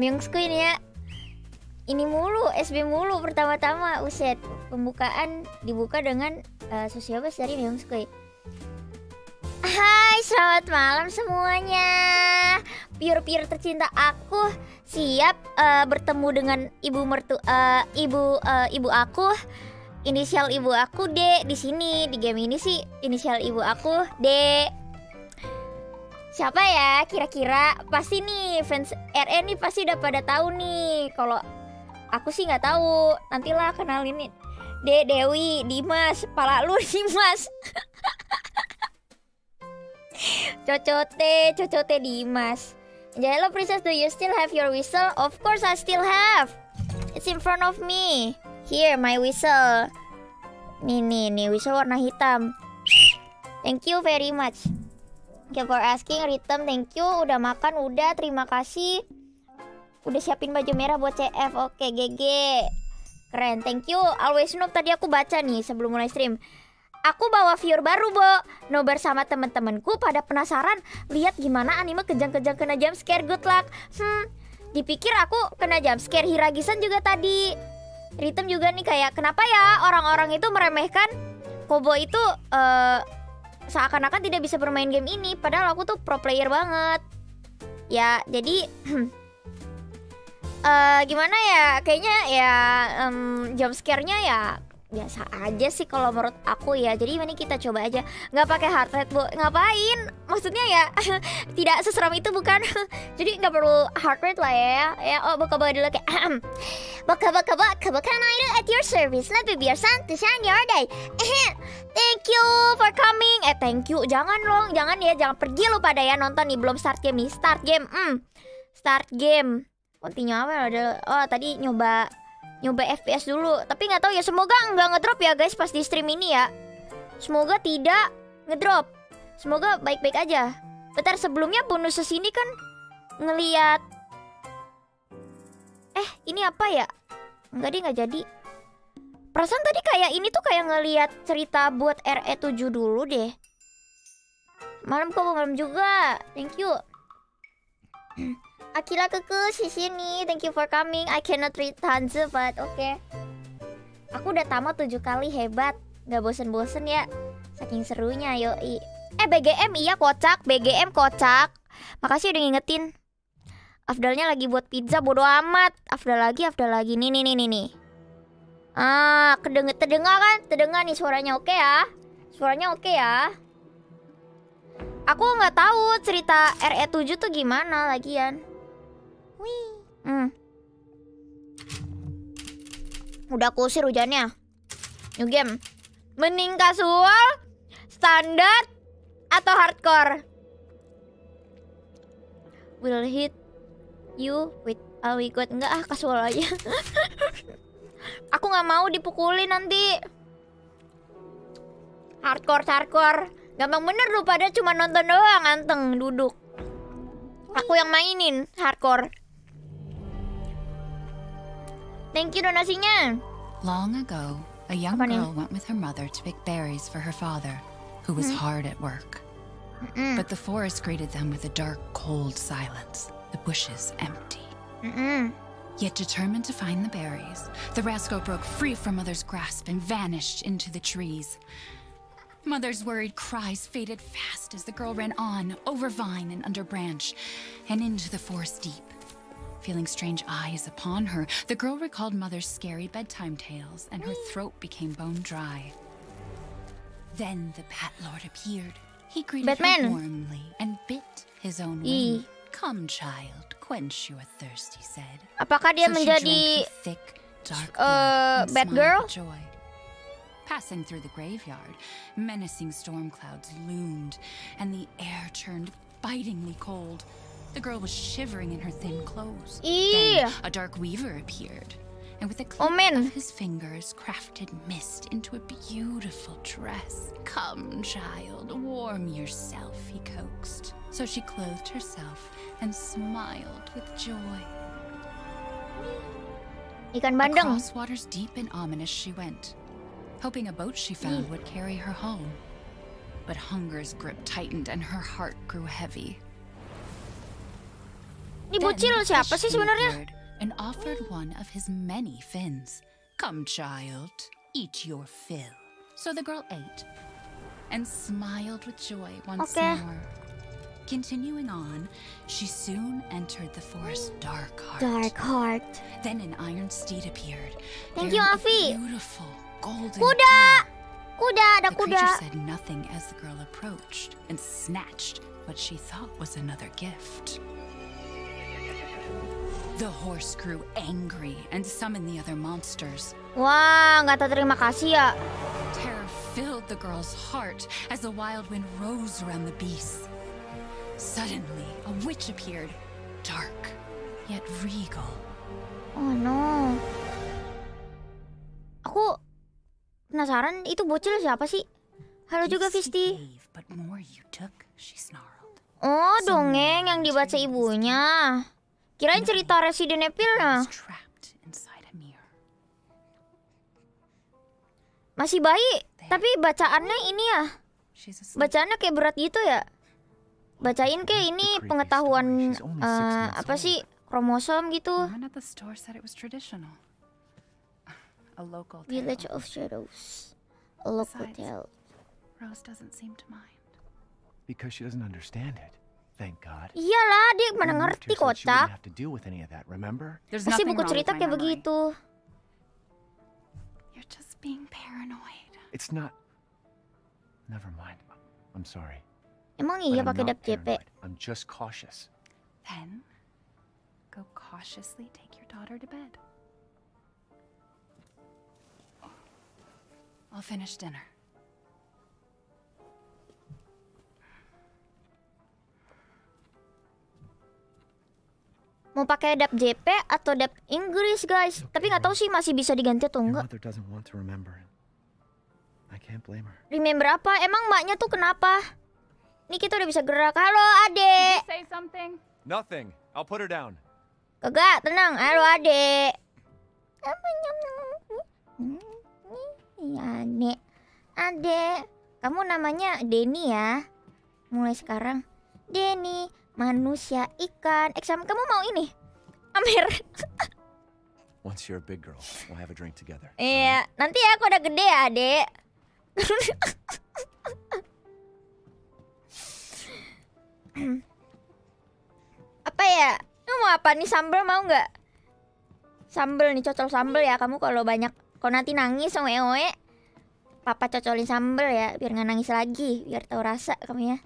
Myungsku ini ya ini mulu SB mulu pertama-tama uset pembukaan dibuka dengan uh, eh, sosiobas dari Myungsku Hai selamat malam semuanya Pure-pure tercinta aku siap uh, bertemu dengan ibu mertu uh, ibu uh, ibu aku inisial ibu aku D di sini di game ini sih inisial ibu aku D siapa ya kira-kira pasti nih fans RN ini pasti udah pada tahu nih. Kalau aku sih nggak tahu. Nantilah kenalin nih. De Dewi, Dimas, pala lu Dimas. cocote, cocote Dimas. Hello princess, do you still have your whistle? Of course I still have. It's in front of me. Here my whistle. Nih nih nih whistle warna hitam. Thank you very much. Okay for asking rhythm, thank you Udah makan udah terima kasih Udah siapin baju merah buat CF Oke okay, GG Keren thank you Always Noob tadi aku baca nih sebelum mulai stream Aku bawa viewer baru, Bo. Nobar sama temen-temenku pada penasaran lihat gimana anime kejang-kejang kena jump scare. Good luck. Hmm, dipikir aku kena jump scare Hiragisan juga tadi. Rhythm juga nih kayak kenapa ya orang-orang itu meremehkan Kobo itu uh, seakan-akan tidak bisa bermain game ini padahal aku tuh pro player banget ya jadi uh, gimana ya kayaknya ya um, jump scare-nya ya biasa aja sih kalau menurut aku ya jadi ini kita coba aja nggak pakai heart rate bu ngapain maksudnya ya tidak seseram itu bukan jadi nggak perlu heart rate lah ya ya oh buka buka dulu kayak buka buka buka buka naik at your service lebih biasa be your son to shine your day thank you for coming eh thank you jangan dong jangan ya jangan pergi lu pada ya nonton nih belum start game nih start game hmm start game continue apa ya? ada oh tadi nyoba nyoba FPS dulu. Tapi nggak tahu ya, semoga nggak ngedrop ya guys pas di stream ini ya. Semoga tidak ngedrop. Semoga baik-baik aja. Bentar sebelumnya bonus sini kan ngeliat Eh, ini apa ya? nggak deh, nggak jadi. Perasaan tadi kayak ini tuh kayak ngeliat cerita buat RE7 dulu deh. Malam kok malam juga. Thank you. Akira Kuku, Shishini, thank you for coming. I cannot read Tanzu, but okay. Aku udah tamat tujuh kali, hebat. Gak bosen-bosen ya. Saking serunya, yoi. Eh, BGM iya kocak, BGM kocak. Makasih udah ngingetin. Afdalnya lagi buat pizza, bodo amat. Afdal lagi, Afdal lagi. Nih, nih, nih, nih, nih. Ah, kedengar, terdengar kan? Terdengar nih suaranya oke okay ya. Suaranya oke okay ya aku nggak tahu cerita RE7 tuh gimana lagian. Wih. Hmm. Udah kusir hujannya. New game. Mending casual, standar, atau hardcore? Will hit you with a wigot. enggak ah kasual aja. Aku nggak mau dipukulin nanti. Hardcore, hardcore. Gampang bener lu pada cuma nonton doang anteng duduk. Aku yang mainin hardcore. Thank you, donasinya. Long ago, a young Apa girl went with her mother to pick berries for her father, who was mm-hmm. hard at work. Mm -mm. But the forest greeted them with a dark, cold silence, the bushes empty. Mm Yet determined to find the berries, the rascal broke free from Mother's grasp and vanished into the trees. Mother's worried cries faded fast as the girl ran on, over vine and under branch, and into the forest deep feeling strange eyes upon her. The girl recalled Mother's scary bedtime tales, and her throat became bone dry. Then the Bat Lord appeared. He greeted Batman. her warmly and bit his own wing. Come, child, quench your thirst, he said. Apakah dia so menjadi thick, dark uh, Joy. Passing through the graveyard, menacing storm clouds loomed, and the air turned bitingly cold. The girl was shivering in her thin clothes. Eee. Then a dark weaver appeared, and with a click oh, of his fingers crafted mist into a beautiful dress. Come, child, warm yourself, he coaxed. So she clothed herself and smiled with joy. Ikan bandeng. Across waters deep and ominous she went, hoping a boat she found would carry her home. But hunger's grip tightened and her heart grew heavy. Ni bocil siapa sih sebenarnya? And offered one of his many fins. Come, child, eat your fill. So the girl ate and smiled with joy once okay. more. Continuing on, she soon entered the forest dark heart. Dark heart. Then an iron steed appeared. Thank you, Afi. Beautiful golden. Kuda! Kuda, the, the creature said nothing as the girl approached and snatched what she thought was another gift. The horse grew angry and summoned the other monsters. Wah, nggak tahu terima kasih ya. Terror filled the girl's heart as the wild wind rose around the beast. Suddenly, a witch appeared, dark yet regal. Oh no. Aku penasaran itu bocil siapa sih? Halo juga Visti. Oh, dongeng yang dibaca ibunya. Kirain cerita Resident Evil ya? Masih bayi, tapi bacaannya ini ya. Bacaannya kayak berat gitu ya. Bacain kayak ini pengetahuan uh, apa sih kromosom gitu. Village of Shadows, a local tale. Rose doesn't seem to mind because she doesn't understand it. Thank God. Iyalah, dia mana ngerti kocak. Pasti buku cerita kayak begitu. You're just being paranoid. It's not. Never mind. I'm sorry. Emang iya pakai dap I'm just cautious. Then go cautiously take your daughter to bed. I'll finish dinner. Mau pakai dap JP atau dap Inggris, guys. Tapi nggak tahu sih masih bisa diganti atau enggak. Remember apa? Emang maknya tuh kenapa? Nih kita udah bisa gerak. Halo, Ade. Nothing. I'll put her down. Kagak, tenang. Halo, Ade. Ade. Iya, Ade, kamu namanya Denny ya? Mulai sekarang. Denny, Manusia ikan. Exam, eh, kamu mau ini? Amir. Once you're a big girl, we'll have a drink together. Iya, yeah. nanti ya aku udah gede ya, Dek. apa ya? Kamu mau apa nih sambel mau nggak? Sambel nih cocol sambel ya kamu kalau banyak kalau nanti nangis oe oe. Papa cocolin sambel ya biar nggak nangis lagi, biar tahu rasa kamu ya.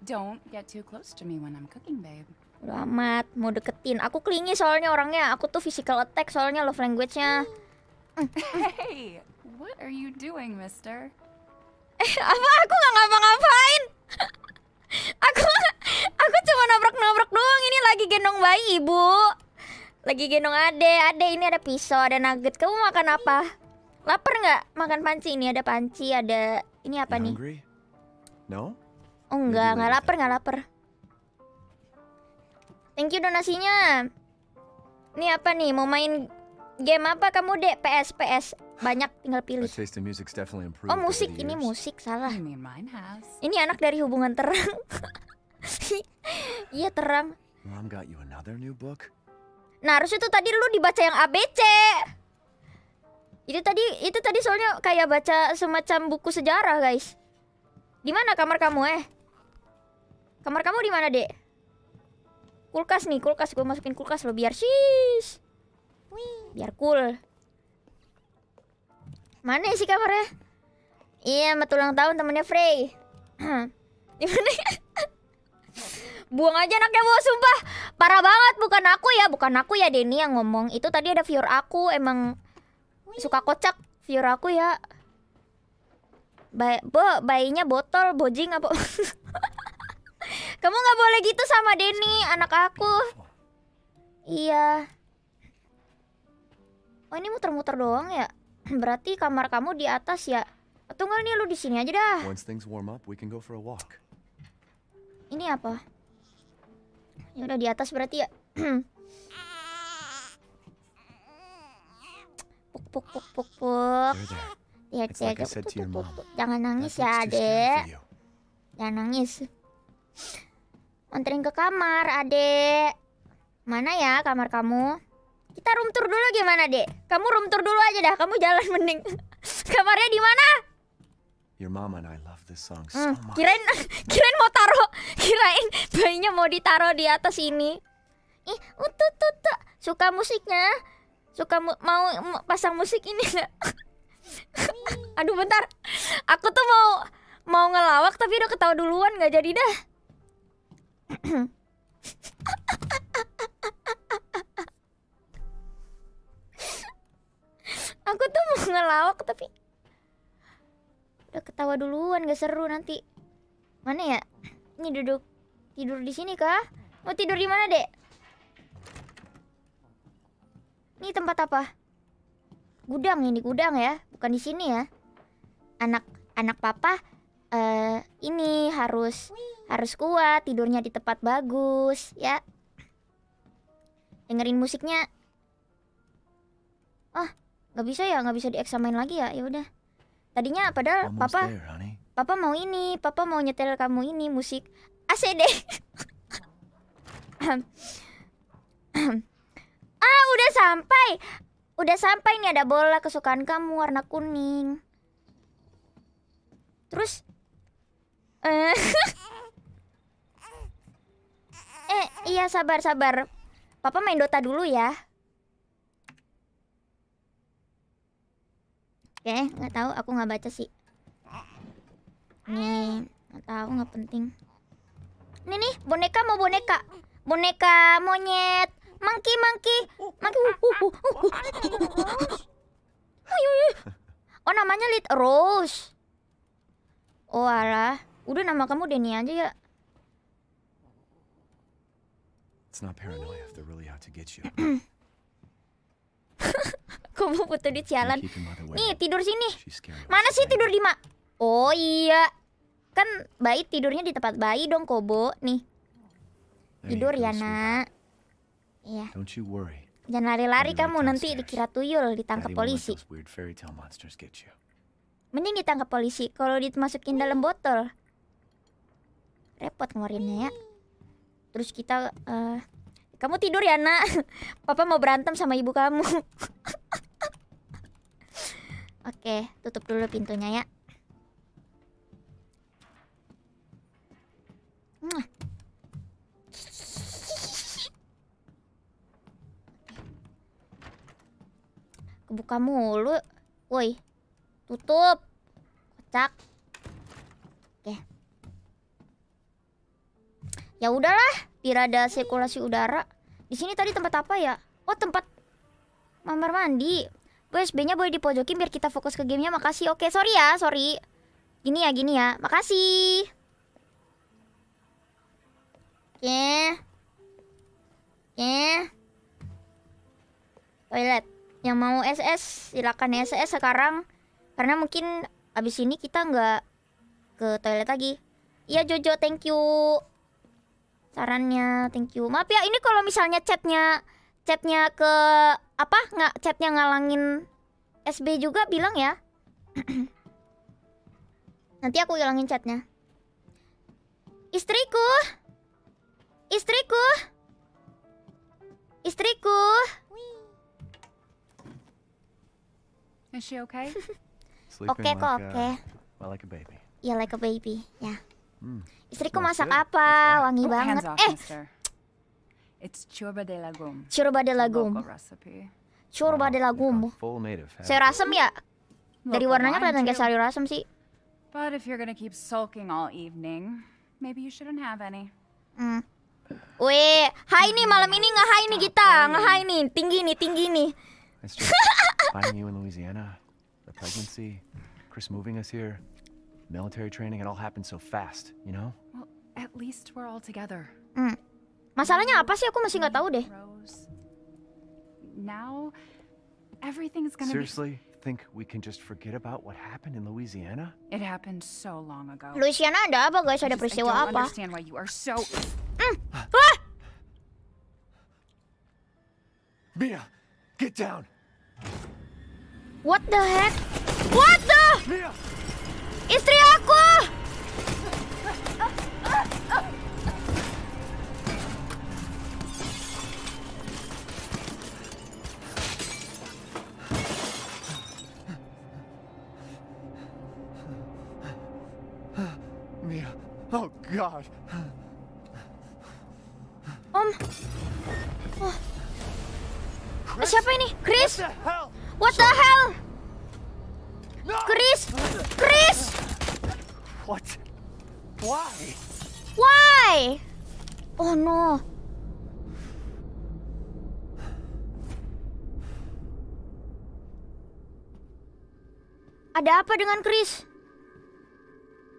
Don't get too close to me when I'm cooking, babe. Udah amat, mau deketin. Aku klingi soalnya orangnya. Aku tuh physical attack soalnya love language-nya. Hey, what are you doing, mister? Eh, apa? Aku nggak ngapa-ngapain. aku aku cuma nabrak-nabrak doang. Ini lagi gendong bayi, Ibu. Lagi gendong Ade. Ade, ini ada pisau, ada nugget. Kamu makan apa? Lapar nggak? Makan panci. Ini ada panci, ada... Ini apa nih? No? Oh enggak, nggak lapar, nggak lapar. Thank you donasinya. Ini apa nih? Mau main game apa kamu, Dek? PS, PS. Banyak tinggal pilih. Oh, musik. Ini musik salah. Ini anak dari hubungan terang. Iya, terang. Nah, harusnya itu tadi lu dibaca yang ABC. Itu tadi itu tadi soalnya kayak baca semacam buku sejarah, guys. Di mana kamar kamu, eh? Kamar kamu di mana, Dek? Kulkas nih, kulkas gue masukin kulkas lo biar sis. Biar cool. Mana sih kamarnya? Iya, sama tulang tahun temennya Frey. di mana? Ya? Buang aja anaknya bawa sumpah Parah banget, bukan aku ya Bukan aku ya Denny yang ngomong Itu tadi ada viewer aku, emang Suka kocak viewer aku ya Ba bo, bayinya botol, bojing apa Kamu nggak boleh gitu sama Denny, anak aku. Iya. Oh ini muter-muter doang ya? Berarti kamar kamu di atas ya? Atau nih lu di sini aja dah? ini apa? Ya udah di atas berarti ya. puk puk puk puk puk. ya, cek ya, ya. puk, Jangan nangis ya, Dek. Jangan nangis. Anterin ke kamar, adek. Mana ya kamar kamu? Kita room tour dulu gimana, dek? Kamu room tour dulu aja dah. Kamu jalan mending. Kamarnya di mana? Your mama and I love this song so hmm, much. kirain, kirain mau taruh, kirain bayinya mau ditaruh di atas ini. Ih, utut utut. suka musiknya, suka mu mau pasang musik ini nggak? Aduh bentar, aku tuh mau mau ngelawak tapi udah ketawa duluan nggak jadi dah. Aku tuh mau ngelawak tapi udah ketawa duluan gak seru nanti. Mana ya? Ini duduk tidur di sini kah? Mau tidur di mana, Dek? Ini tempat apa? Gudang ini gudang ya, bukan di sini ya. Anak anak papa uh, ini harus harus kuat, tidurnya di tempat bagus, ya. Dengerin musiknya. Oh, nggak bisa ya, nggak bisa dieksamain lagi ya. Ya udah. Tadinya padahal Almost papa there, papa mau ini, papa mau nyetel kamu ini musik ACD. ah, udah sampai. Udah sampai nih ada bola kesukaan kamu warna kuning. Terus Eh, eh, iya sabar sabar. Papa main Dota dulu ya. Oke, ya, eh, okay, nggak tahu, aku nggak baca sih. Nih, nggak tahu, nggak penting. Nih nih, boneka mau boneka, boneka monyet, monkey monkey, monkey. Uh, uh, uh, oh namanya Lit Rose. Oh alah. Udah nama kamu Denny aja ya. It's not paranoia if they're really out to get you. kamu butuh di jalan. Nih, tidur sini. Mana sih tidur di ma... Oh iya. Kan bayi tidurnya di tempat bayi dong, Kobo. Nih. Tidur ya, Nak. Iya. Jangan lari-lari kamu nanti dikira tuyul ditangkap polisi. Mending ditangkap polisi kalau dimasukin dalam botol repot ngeluarinnya ya terus kita uh, kamu tidur ya nak papa mau berantem sama ibu kamu oke tutup dulu pintunya ya Buka mulu woi tutup kocak Ya udahlah, biar ada sirkulasi udara. Di sini tadi tempat apa ya? Oh, tempat kamar mandi. USB-nya boleh dipojokin biar kita fokus ke gamenya. Makasih. Oke, sorry ya, sorry. Gini ya, gini ya. Makasih. Oke. Oke. Toilet. Yang mau SS, silakan SS sekarang. Karena mungkin abis ini kita nggak ke toilet lagi. Iya, Jojo, thank you sarannya thank you maaf ya ini kalau misalnya chatnya chatnya ke apa nggak chatnya ngalangin SB juga bilang ya nanti aku hilangin chatnya istriku istriku istriku Is she okay? oke kok oke ya like a baby like a baby ya yeah. mm. Istriku masak apa? Oh, Wangi oh, banget. Off, eh. It's churba de lagum. Churba de lagum. Churba de lagum. Sayur asem ya? Dari warnanya kelihatan kayak sayur asem sih. But if you're gonna keep sulking all evening, maybe you shouldn't have any. Hmm. Weh, hai nih malam ini nggak hai nih kita, nggak hai nih, tinggi nih, tinggi nih. It's finding you in Louisiana, the pregnancy, Chris moving us here. Military training, it all happened so fast, you know? Well, at least we're all together. Hmm. Masalahnya apa sih? Aku masih nggak tahu deh. Now, everything's gonna Seriously? Be... Think we can just forget about what happened in Louisiana? It happened so long ago. Louisiana ada apa guys? Ada peristiwa apa? I don't understand why you are so. Mm. Ah! Mia, get down. What the heck? What the? Mia, Istri aku! Mia, oh God. Om. Oh. Siapa ini? Chris? What the hell? What the hell? Chris! Chris! What? Why? Why? Oh no. Ada apa dengan Chris?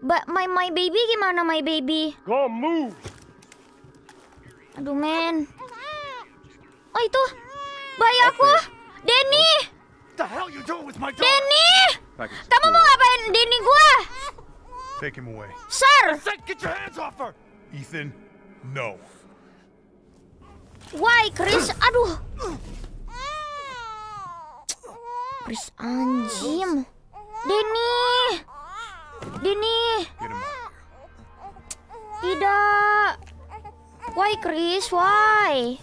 But my my baby gimana my baby? Go move. Aduh men. Oh itu. Bayi aku. Denny. Denny. Kamu mau ngapain Dini gua? Take him away. Sir! I get your hands off her! Ethan, no. Why, Chris? Aduh. Chris, anjim. Dini! Dini! Tidak. Why, Chris? Why?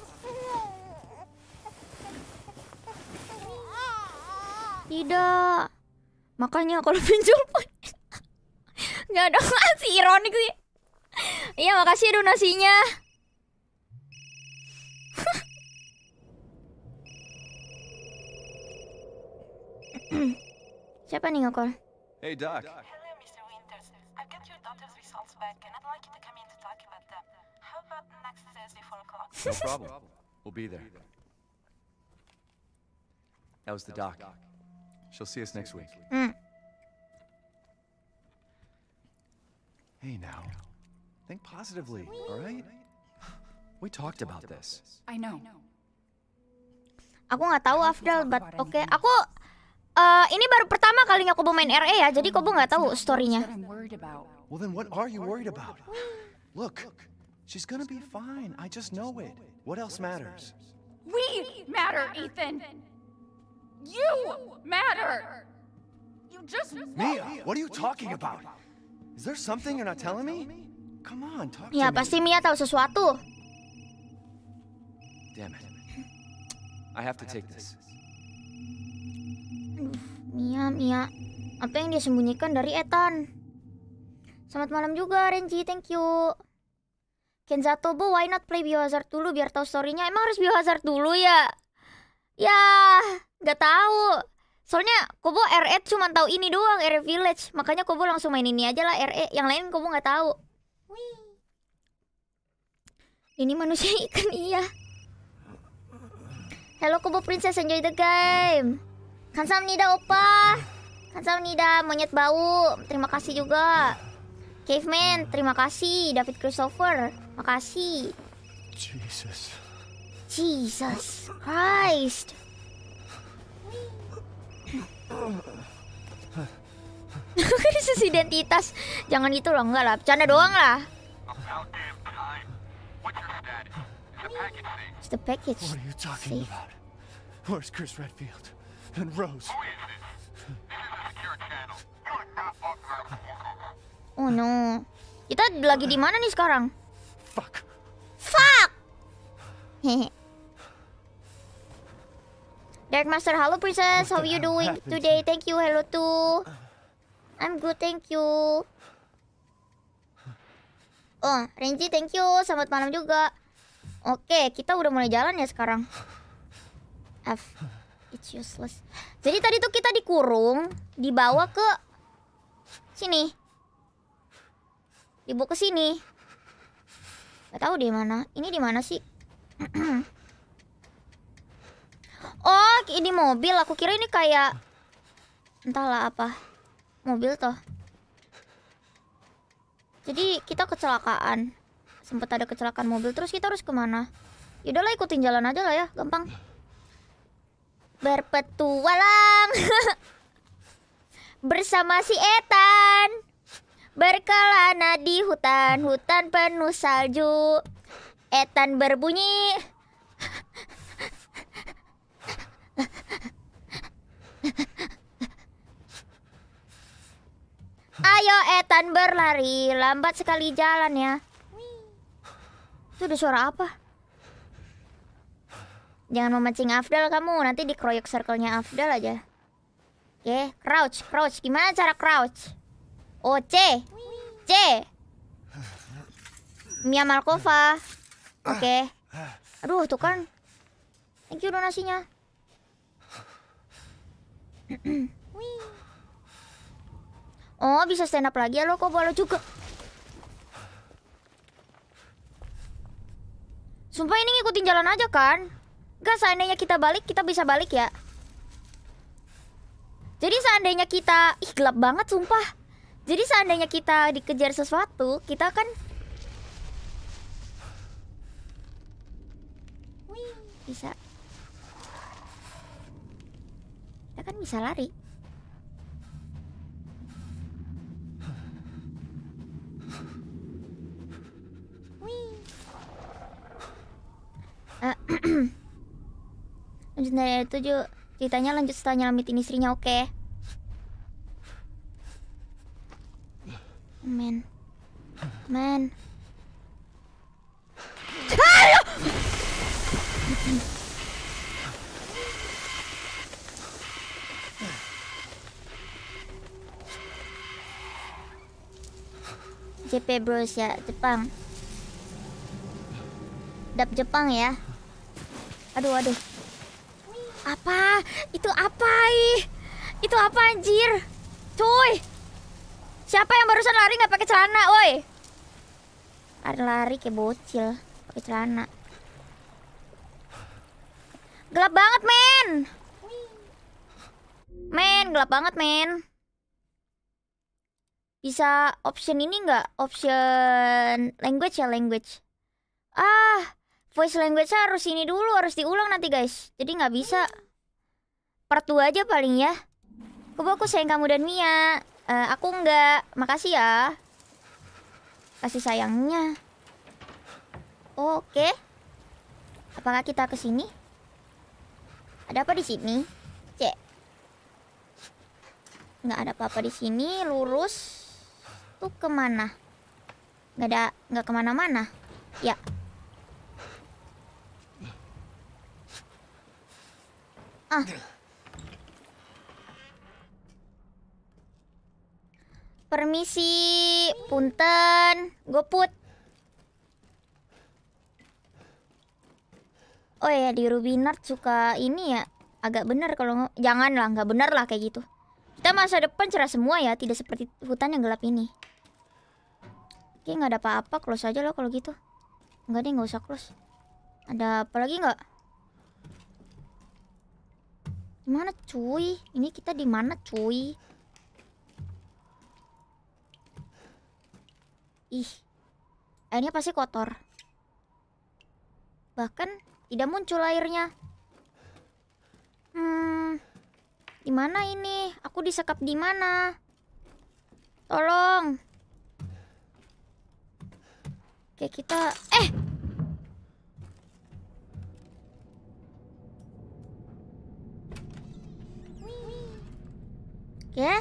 Tidak. Makanya kalau pinjol pun nggak ada ngasih ironik sih. Iya makasih ya donasinya. Siapa nih ngakol? Hey Doc. Hello Mr. Winters. I've got your daughter's results back and I'd like you to come in to talk about them. How about next Thursday 4 o'clock? No problem. We'll be there. That was the doc. She'll see us next week. Mm. Hey, now. Think positively, all right? We talked about this. I know. Aku nggak tahu Afdal, but oke. Okay. Aku uh, ini baru pertama kali aku bermain RE ya, jadi Kobo nggak tahu storynya. Well then, what are you worried about? Look, she's gonna be fine. I just know it. What else matters? We matter, Ethan. You matter! You just. Mia, what are you talking about? Is there something you're not telling me? Come on, talk to me. pasti Mia tahu sesuatu. Damn it. I have to take this. Mia, Mia. Apa yang dia sembunyikan dari Ethan? Selamat malam juga, Renji. Thank you. Kenzato, Bo, why not play Biohazard dulu biar tahu storynya? Emang harus Biohazard dulu ya? Ya. Gak tahu. Soalnya Kobo RE cuma tahu ini doang, RE Village. Makanya Kobo langsung main ini aja lah RE. Yang lain Kobo nggak tahu. Ini manusia ikan iya. Hello Kobo Princess, enjoy the game. Kansam Nida Opa. Kansam Nida monyet bau. Terima kasih juga. Caveman, terima kasih. David Christopher, makasih. Jesus. Jesus Christ. Krisis identitas. Jangan itu loh, enggak lah. canda doang lah. It's the package. What are you talking Safe. about? Where's Chris Redfield? And Rose? Oh no. Kita lagi di mana nih sekarang? Fuck. Fuck. Hehe. Dark Master, halo princess, how are you doing today? Thank you, hello too. I'm good, thank you. Oh, Renji, thank you. Selamat malam juga. Oke, kita udah mulai jalan ya sekarang. F, it's useless. Jadi tadi tuh kita dikurung, dibawa ke sini. Dibawa ke sini. Gak tahu di mana. Ini di mana sih? Oh, ini mobil. Aku kira ini kayak entahlah apa. Mobil toh. Jadi kita kecelakaan. Sempat ada kecelakaan mobil. Terus kita harus kemana? Yaudahlah ikutin jalan aja lah ya, gampang. Berpetualang bersama si Ethan Berkelana di hutan, hutan penuh salju. Ethan berbunyi Ayo Ethan berlari, lambat sekali jalan ya. Itu ada suara apa? Jangan memancing Afdal kamu, nanti dikeroyok circle-nya Afdal aja. Oke, okay, crouch, crouch. Gimana cara crouch? Oh, C. C. Mia Malkova. Oke. Okay. Aduh, tuh kan. Thank you donasinya oh, bisa stand up lagi ya lo kok bola juga. Sumpah ini ngikutin jalan aja kan? Gak seandainya kita balik, kita bisa balik ya. Jadi seandainya kita, ih gelap banget sumpah. Jadi seandainya kita dikejar sesuatu, kita kan bisa Ya kan bisa lari Wih. lanjut dari itu 7 ceritanya lanjut setelah nyelamatin istrinya oke okay? men men JP Bros ya Jepang dap Jepang ya aduh aduh apa itu apa ih itu apa anjir cuy siapa yang barusan lari nggak pakai celana woi lari-lari kayak bocil pakai celana gelap banget men men gelap banget men bisa option ini nggak? Option language ya language. Ah, voice language harus ini dulu, harus diulang nanti guys. Jadi nggak bisa. Part 2 aja paling ya. Kubo aku sayang kamu dan Mia. Uh, aku nggak. Makasih ya. Kasih sayangnya. Oke. Apakah kita ke sini? Ada apa di sini? Cek. Nggak ada apa-apa di sini, lurus tuh kemana? Gak ada, gak kemana-mana. Ya. Ah. Permisi, punten, goput. Oh ya di Rubinar suka ini ya agak benar kalau jangan lah nggak benar lah kayak gitu. Kita masa depan cerah semua ya, tidak seperti hutan yang gelap ini. Oke, nggak ada apa-apa. Close aja lo kalau gitu. Nggak deh, nggak usah close. Ada apa lagi nggak? Mana cuy? Ini kita di mana cuy? Ih, airnya pasti kotor. Bahkan tidak muncul airnya. Hmm, di mana ini? Aku disekap di mana? Tolong. Oke, kita eh Ya. Yeah.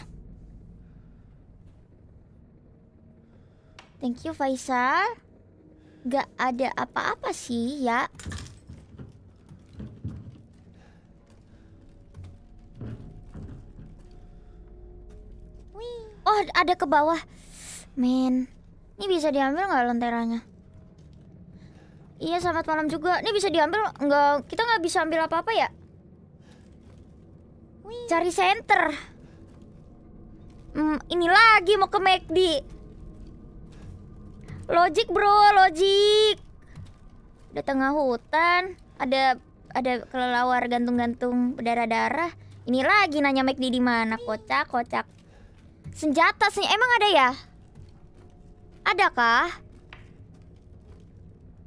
Thank you Faisal. Gak ada apa-apa sih ya. Oh, ada ke bawah. Men. Ini bisa diambil nggak lenteranya? Iya selamat malam juga. Ini bisa diambil nggak? Kita nggak bisa ambil apa-apa ya? Cari center. Hmm, ini lagi mau ke McD. Logik bro, logik. Udah tengah hutan, ada ada kelelawar gantung-gantung berdarah-darah. Ini lagi nanya McD di mana? Kocak, kocak. Senjata sih emang ada ya? Adakah?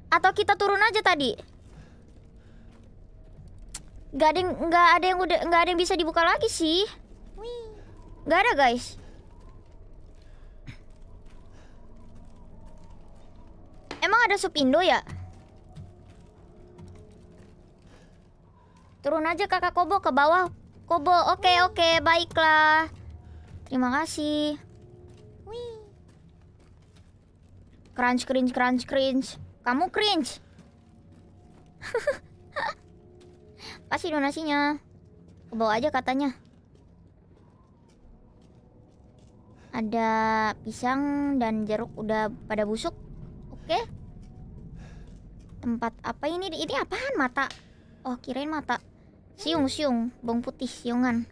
Atau kita turun aja tadi? Gak ada yang, gak ada yang udah gak ada yang bisa dibuka lagi sih. Gak ada guys. Emang ada sup Indo ya? Turun aja kakak Kobo ke bawah. Kobo, oke okay, oke, okay, baiklah. Terima kasih. Crunch, cringe, crunch, cringe. Kamu cringe. Kasih donasinya. Ke aja katanya. Ada pisang dan jeruk udah pada busuk. Oke. Tempat apa ini? Ini apaan mata? Oh, kirain mata. Siung, siung, bawang putih, siungan.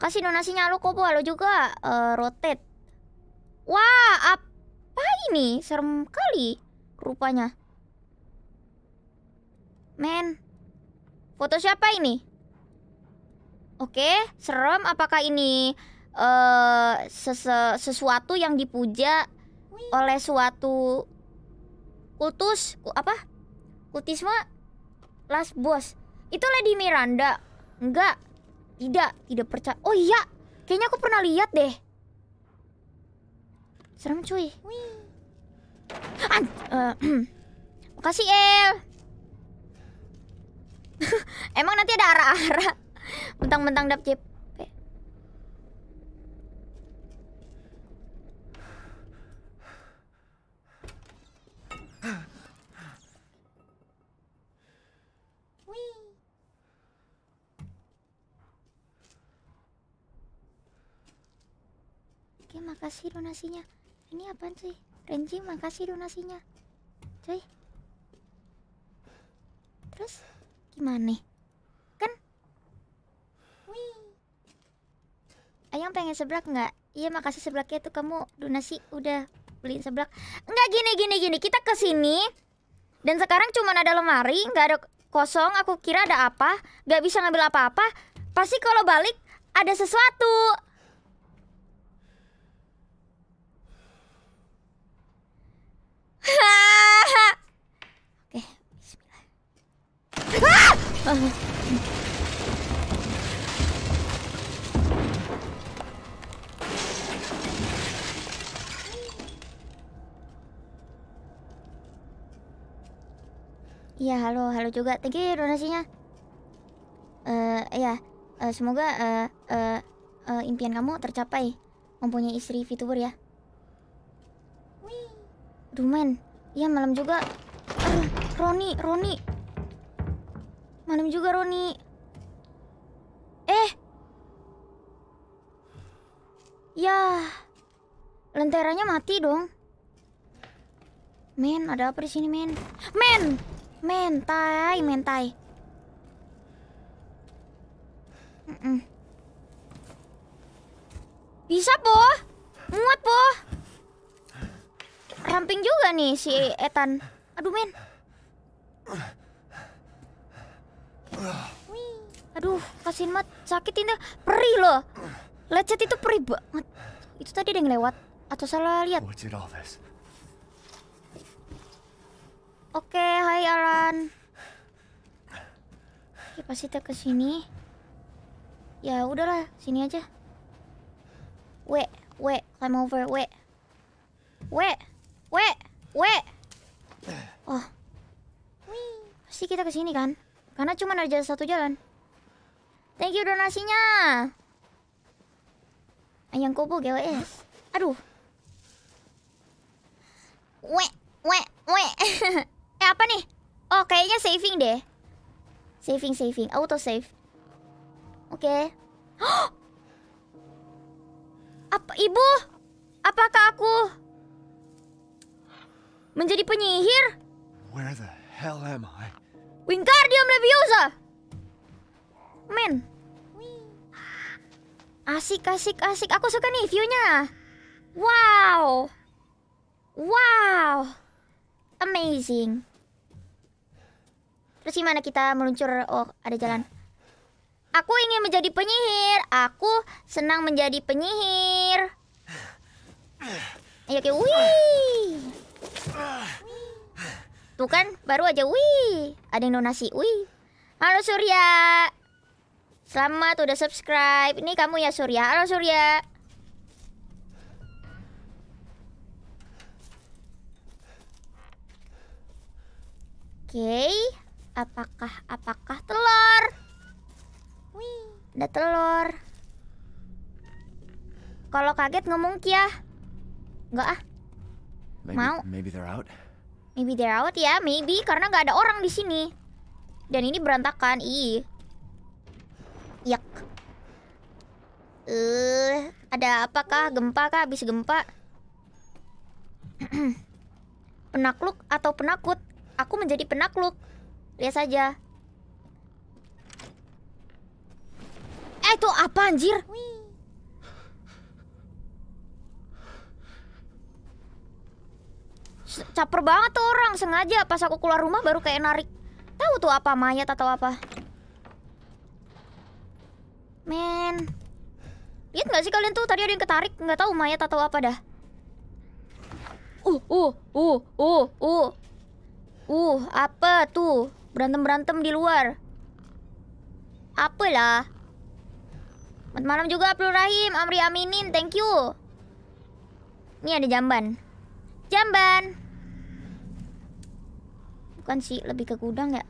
Kasih donasinya kok Kobo, lo juga uh, Rotate Wah, apa ini? Serem kali rupanya Men Foto siapa ini? Oke, serem apakah ini uh, sesuatu yang dipuja oleh suatu kultus apa? Kultisme last boss Itu Lady Miranda. Enggak. Tidak, tidak percaya. Oh iya, kayaknya aku pernah lihat deh. Serem cuy. uh, Makasih El. Emang nanti ada arah-arah. Mentang-mentang dap CP. Huh. Oke makasih donasinya Ini apaan sih Renji makasih donasinya Cuy Terus gimana nih Kan Wih Ayang pengen seblak nggak? Iya makasih seblaknya tuh kamu donasi udah beliin seblak Enggak gini gini gini kita kesini Dan sekarang cuma ada lemari nggak ada kosong aku kira ada apa Gak bisa ngambil apa-apa Pasti kalau balik ada sesuatu Oke, Iya, halo, halo juga. Thank you ya donasinya. Eh, uh, ya. Uh, semoga uh, uh, uh, impian kamu tercapai mempunyai istri fitur ya. Men, Iya malam juga. Ah, Roni, Roni. Malam juga Roni. Eh. Ya. Lenteranya mati dong. Men, ada apa di sini, men? Men. Mentai, mentai. Bisa, Po. Muat, Po. Ramping juga nih si Ethan. Aduh men. Wih. Aduh, kasihin mat sakit ini perih loh. Lecet itu perih banget. Itu tadi ada yang lewat atau salah lihat? Oke, okay, hai Aran. Ya, pasti kita ke sini. Ya udahlah, sini aja. Wait, wait, climb over, wait. Wait. We, we. Oh. Pasti kita ke sini kan? Karena cuma ada satu jalan. Thank you donasinya. Ayang kobo GWS. Aduh. We, we, we. eh apa nih? Oh, kayaknya saving deh. Saving, saving. Auto save. Oke. Okay. apa ibu? Apakah aku Menjadi penyihir? Where the hell am I? Wingardium Leviosa! Men. Asik, asik, asik. Aku suka nih view-nya. Wow. Wow. Amazing. Terus gimana kita meluncur? Oh, ada jalan. Aku ingin menjadi penyihir. Aku senang menjadi penyihir. Ayo Okay. wih. Tuh kan, baru aja wih. Ada yang donasi, wih. Halo Surya. Selamat udah subscribe. Ini kamu ya Surya. Halo Surya. Oke, okay. apakah apakah telur? Wih, ada telur. Kalau kaget ngomong kia. Ya. nggak ah. Mau? Maybe they're out. Maybe they're out ya, yeah, maybe karena nggak ada orang di sini. Dan ini berantakan, i. Yak. Eh, uh, ada apakah gempa kah habis gempa? Penakluk atau penakut? Aku menjadi penakluk. Lihat saja. Eh, itu apa anjir? Wih. caper banget tuh orang sengaja pas aku keluar rumah baru kayak narik tahu tuh apa mayat atau apa men lihat nggak sih kalian tuh tadi ada yang ketarik nggak tahu mayat atau apa dah uh uh uh uh uh uh apa tuh berantem berantem di luar apalah malam juga Abdul Rahim Amri Aminin thank you ini ada jamban jamban Bukan sih, lebih ke gudang ya.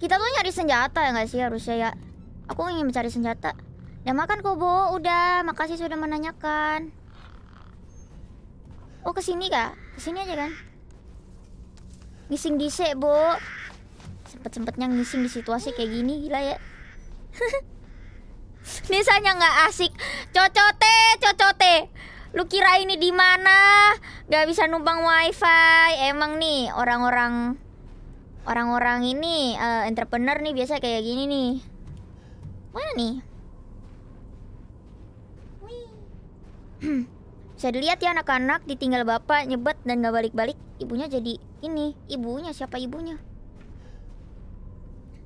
Kita tuh nyari senjata ya nggak sih harusnya ya. Aku ingin mencari senjata. Ya makan Kobo, udah. Makasih sudah menanyakan. Oh, kesini kah? Kesini aja kan? Ngising dicek, Bu. Sempet-sempetnya ngising di situasi kayak gini, gila ya. Desanya nggak asik. Cocote, cocote. Lu kira ini di mana? Gak bisa numpang wifi. Emang nih orang-orang orang-orang ini uh, entrepreneur nih biasa kayak gini nih. Mana nih? Bisa dilihat ya anak-anak ditinggal bapak nyebet dan gak balik-balik Ibunya jadi ini Ibunya siapa ibunya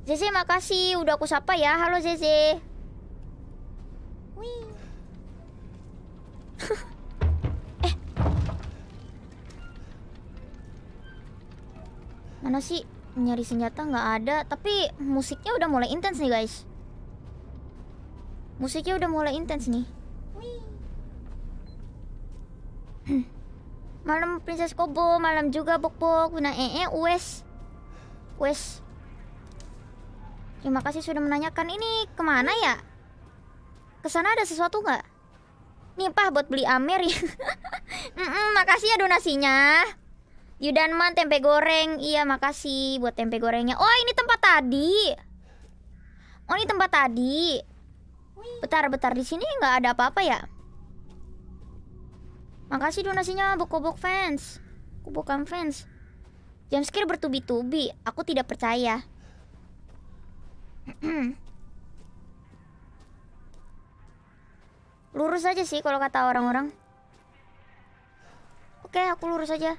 Zeze makasih udah aku sapa ya Halo Zeze Wih Mana sih? Nyari senjata nggak ada, tapi musiknya udah mulai intens nih guys. Musiknya udah mulai intens nih. malam Princess Kobo, malam juga Bok-Bok, Buna Ee, eh, eh, wes, wes. Terima kasih sudah menanyakan ini kemana ya? sana ada sesuatu nggak? Nih, Pak, buat beli Amer ya. mm -mm, makasih ya donasinya. Yudanman tempe goreng. Iya, makasih buat tempe gorengnya. Oh, ini tempat tadi. Oh, ini tempat tadi. Bentar-bentar di sini nggak ada apa-apa ya? Makasih donasinya buku-buku fans. Aku bukan fans. Jam Jumpscare bertubi-tubi. Aku tidak percaya. lurus aja sih kalau kata orang-orang. Oke, aku lurus aja.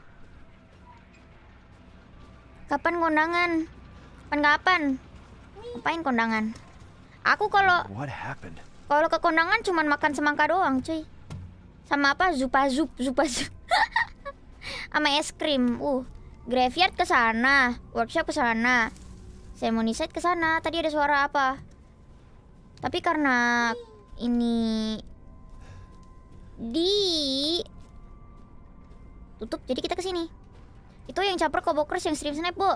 Kapan kondangan? Kapan-kapan? Ngapain kondangan? Aku kalau kalau ke kondangan cuma makan semangka doang, cuy. Sama apa? Zupa zup, zupa zup. Sama es krim. Uh, graveyard ke sana, workshop ke sana. Ceremony ke sana. Tadi ada suara apa? Tapi karena ini di tutup, jadi kita ke sini. Itu yang caper kobokers yang stream snap, Bu.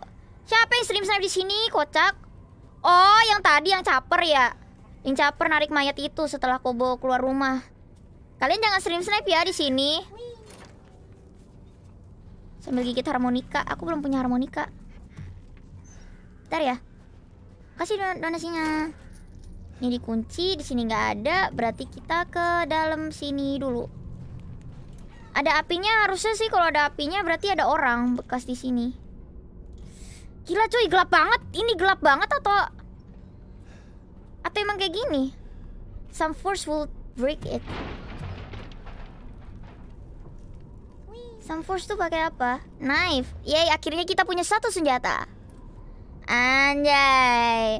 Siapa yang stream snap di sini, kocak? Oh, yang tadi yang caper ya. Yang caper narik mayat itu setelah kobo keluar rumah. Kalian jangan stream snap ya di sini. Sambil gigit harmonika, aku belum punya harmonika. Bentar ya. Kasih don donasinya. Ini dikunci, di sini nggak ada, berarti kita ke dalam sini dulu. Ada apinya harusnya sih kalau ada apinya berarti ada orang bekas di sini. Gila cuy, gelap banget. Ini gelap banget atau atau emang kayak gini? Some force will break it. Some force tuh pakai apa? Knife. Yay, akhirnya kita punya satu senjata. Anjay.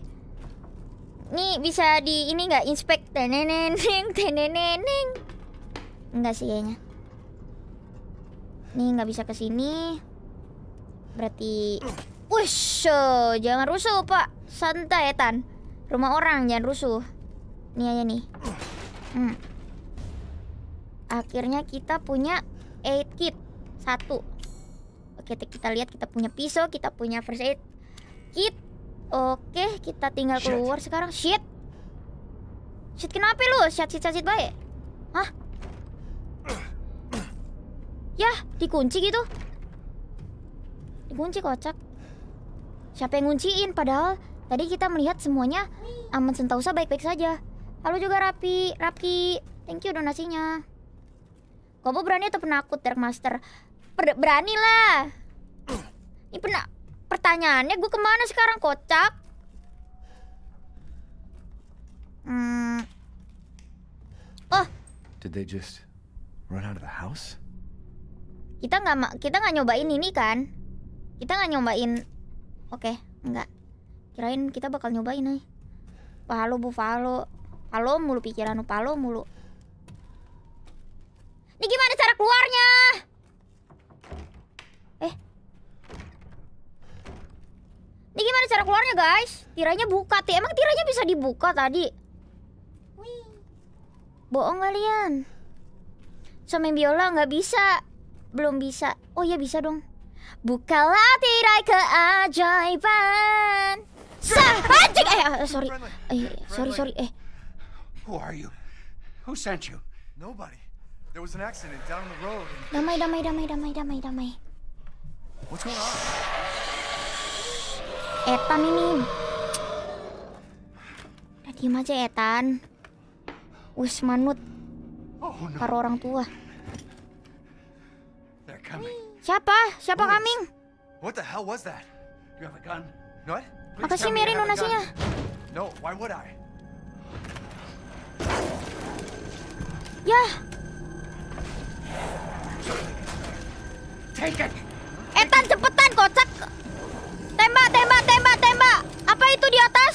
Nih bisa di ini nggak inspect teneneng teneneng. Enggak sih kayaknya. Nih nggak bisa ke sini. Berarti Wush, jangan rusuh, Pak. Santai, ya, Tan. Rumah orang jangan rusuh. Nih aja nih. Hmm. Akhirnya kita punya 8 kit. Satu. Oke, kita lihat kita punya pisau, kita punya first aid kit. Oke, kita tinggal keluar Shit. sekarang. Shit. Shit kenapa lu? Shit, shit, shit, shit baik. Hah? Ya dikunci gitu. Dikunci kocak. Siapa yang ngunciin? Padahal tadi kita melihat semuanya aman sentosa baik-baik saja. Halo juga Rapi, Rapi. Thank you donasinya. Gobo berani atau penakut Dark Master? Per berani lah. Ini pernah pertanyaannya gue kemana sekarang kocak? Hmm. Oh. Did they just run out of the house? kita nggak kita nggak nyobain ini kan kita nggak nyobain oke okay, nggak kirain kita bakal nyobain nih eh. palo bu palo palo mulu pikiran palo mulu ini gimana cara keluarnya eh ini gimana cara keluarnya guys tiranya buka ti emang tiranya bisa dibuka tadi bohong kalian sama biola nggak bisa belum bisa. Oh iya bisa dong. Bukalah tirai keajaiban. Sah, anjing. Eh, eh, sorry. Eh, sorry, sorry. Eh. Who are you? Who sent you? Nobody. There was an accident down the road. Damai, damai, damai, damai, damai, damai. What's going on? Etan ini. Udah diem aja Etan. Wis manut. Para oh, orang tua. Siapa? Siapa Kaming? What the hell was that? You have a gun? What? Apa sih Mary nasinya? No, why would I? Ya. Take it. Etan cepetan kocak. Tembak, tembak, tembak, tembak. Apa itu di atas?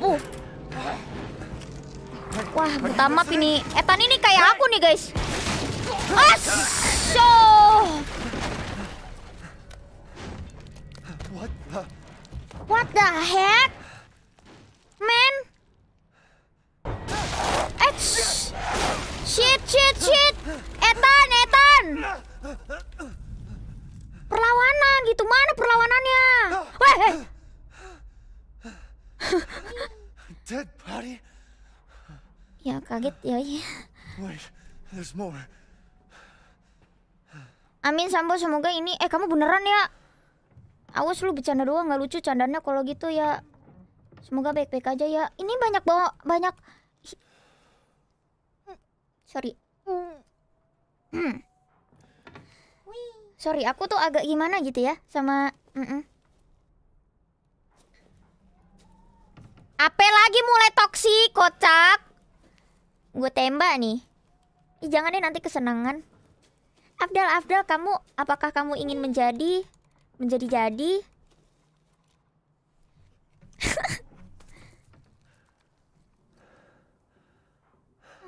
Uh. Wah, pertama ini. Etan ini kayak aku nih, guys. Asho! What the? What the heck? Man! Ech! Shit, shit, shit! Etan, Etan! Perlawanan gitu, mana perlawanannya? Weh! Dead body? Ya kaget ya. Iya. Wait, there's more. Amin Sambo semoga ini Eh kamu beneran ya Awas lu bercanda doang nggak lucu candanya kalau gitu ya Semoga baik-baik aja ya Ini banyak bawa Banyak Sorry Sorry aku tuh agak gimana gitu ya Sama mm -mm. Apa lagi mulai toksik kocak Gue tembak nih Ih, jangan deh nanti kesenangan Afdal, Afdal, kamu apakah kamu ingin menjadi menjadi jadi?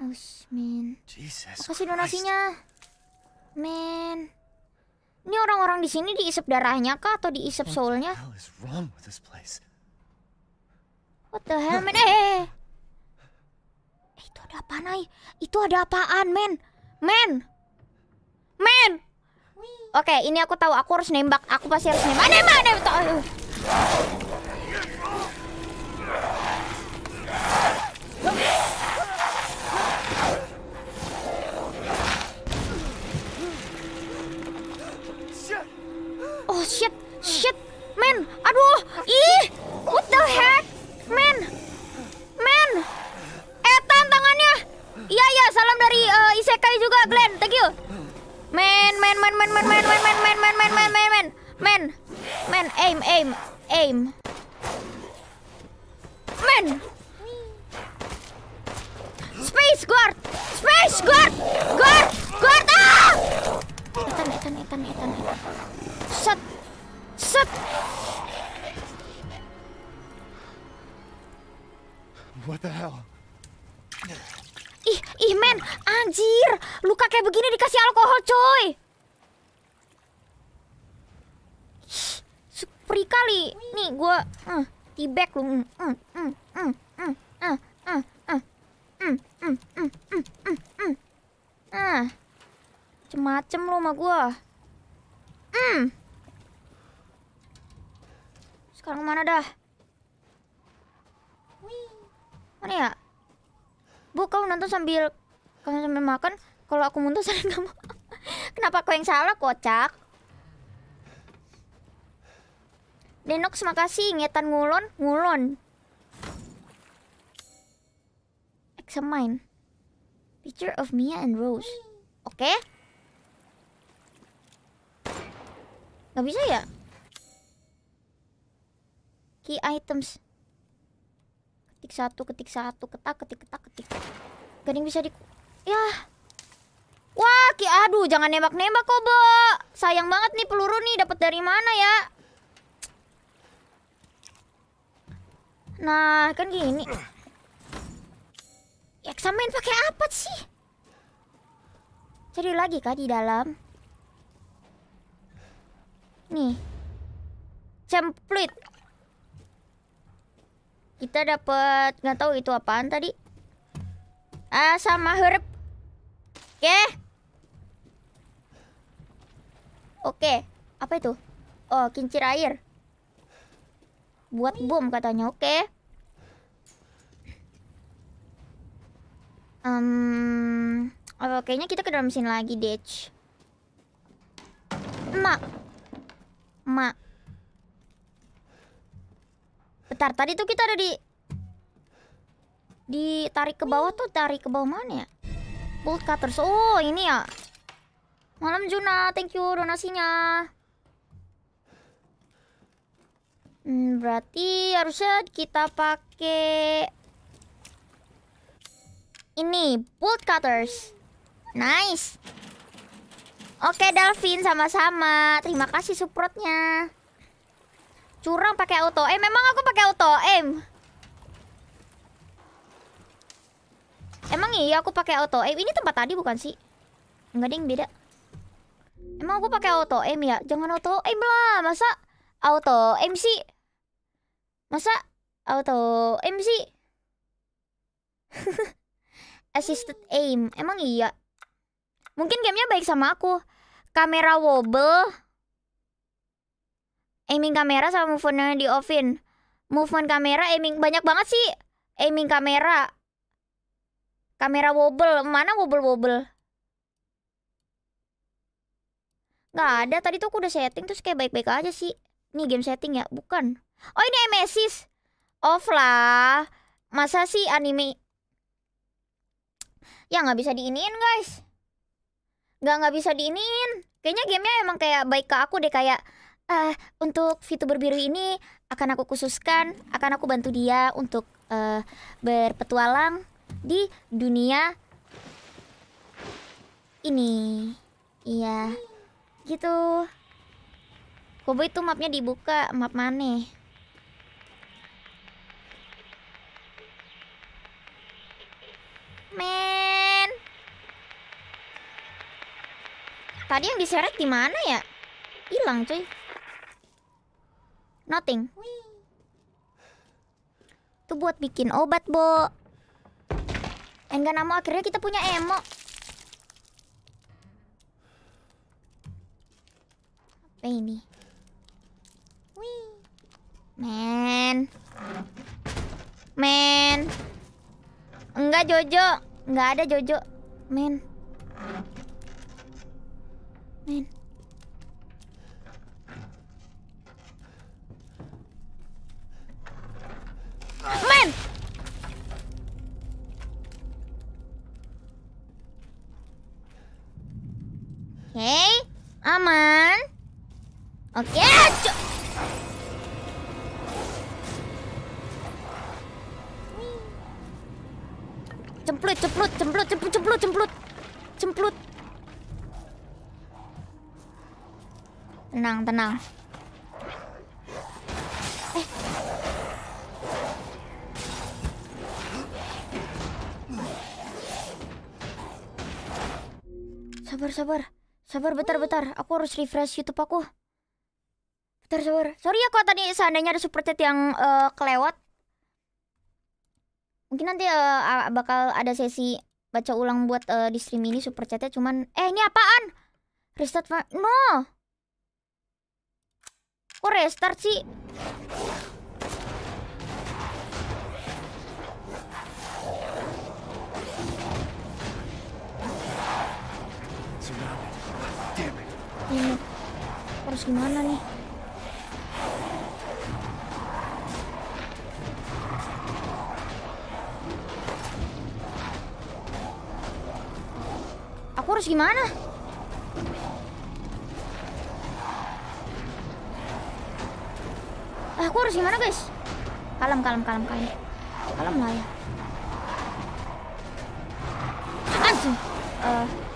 Aus, men. Makasih donasinya. Men. Ini orang-orang di sini diisep darahnya kah atau diisep soulnya? What the hell, men? Eh eh, eh, eh, Itu ada apa, Nay? Itu ada apaan, men? Men! Men. Oke, okay, ini aku tahu aku harus nembak. Aku pasti harus nembak. Nembak, nembak. Oh shit, shit, men, aduh, ih, what the heck, men, men, eh tantangannya, iya iya, salam dari uh, Isekai juga Glenn, thank you. Man, man, man, man, man, man, man, man, man, man, man, man, man, man, man, man, aim, aim, aim. Man! Space guard! Space guard! Guard! Guard! Ah! Etan, etan, etan, etan, etan. Set! Set! What the hell? Ih, ih men, anjir. Luka kayak begini dikasih alkohol, coy. Supri kali. Nih, gue uh, tibek lu. Mm, mm, mm, mm, mm, mm, macem lu sama gue. Hmm. Sekarang mana dah? Mana ya? bu kau nonton sambil kamu sambil makan kalau aku muntah saran kamu kenapa kau yang salah kocak terima kasih ngetan ngulon ngulon Examine Picture of Mia and Rose Oke okay. Gak bisa ya Key items ketik satu ketik satu ketak ketik ketak ketik gading bisa di ya wah ki aduh jangan nembak nembak kok bo sayang banget nih peluru nih dapat dari mana ya nah kan gini ya samain pakai apa sih cari lagi kah di dalam nih Cemplit kita dapat nggak tahu itu apaan tadi. Ah, sama huruf Oke. Okay. Oke, okay. apa itu? Oh, kincir air. Buat bom katanya. Oke. Okay. Um, oh, kayaknya kita ke dalam sini lagi, Dech. ma ma Bentar, tadi tuh kita ada di... Ditarik ke bawah tuh, tarik ke bawah mana ya? Bolt cutters. Oh, ini ya. Malam Juna, thank you donasinya. Hmm, berarti harusnya kita pakai ini bolt cutters. Nice. Oke, Delvin sama-sama. Terima kasih supportnya. Curang pakai auto aim. Memang aku pakai auto aim. Emang iya aku pakai auto aim. Ini tempat tadi bukan sih? Enggak ding, beda. Emang aku pakai auto aim ya? Jangan auto aim lah. Masa auto aim sih? Masa auto aim sih? Assisted aim. Emang iya. Mungkin gamenya baik sama aku. Kamera wobble aiming kamera sama movementnya di offin movement kamera aiming banyak banget sih aiming kamera kamera wobble mana wobble wobble nggak ada tadi tuh aku udah setting terus kayak baik-baik aja sih ini game setting ya bukan oh ini emesis off lah masa sih anime ya nggak bisa diinin guys nggak nggak bisa diinin kayaknya gamenya emang kayak baik ke aku deh kayak uh, untuk VTuber biru ini akan aku khususkan, akan aku bantu dia untuk uh, berpetualang di dunia ini. Iya. Gitu. Kobo itu mapnya dibuka, map mana? Men. Tadi yang diseret di mana ya? Hilang, cuy. Nothing. Itu buat bikin obat, Bo. Enggak mau akhirnya kita punya emo. Apa ini? Wih. Men. Men. Enggak Jojo, enggak ada Jojo. Men. Men. Men! Oke, okay, aman. Oke, okay, cemplut, cemplut, cemplut, cemplut, cemplut, cemplut, cemplut. Tenang, tenang. Sabar, sabar. Sabar, betar bentar. Aku harus refresh YouTube aku. Bentar, sabar. Sorry ya kalau tadi seandainya ada super chat yang uh, kelewat. Mungkin nanti uh, bakal ada sesi baca ulang buat uh, di stream ini super chatnya cuman... Eh, ini apaan? Restart... No! Kok restart sih? harus gimana nih aku harus gimana eh, aku harus gimana guys kalem kalem kalem kalem kalem lah ya anjing uh.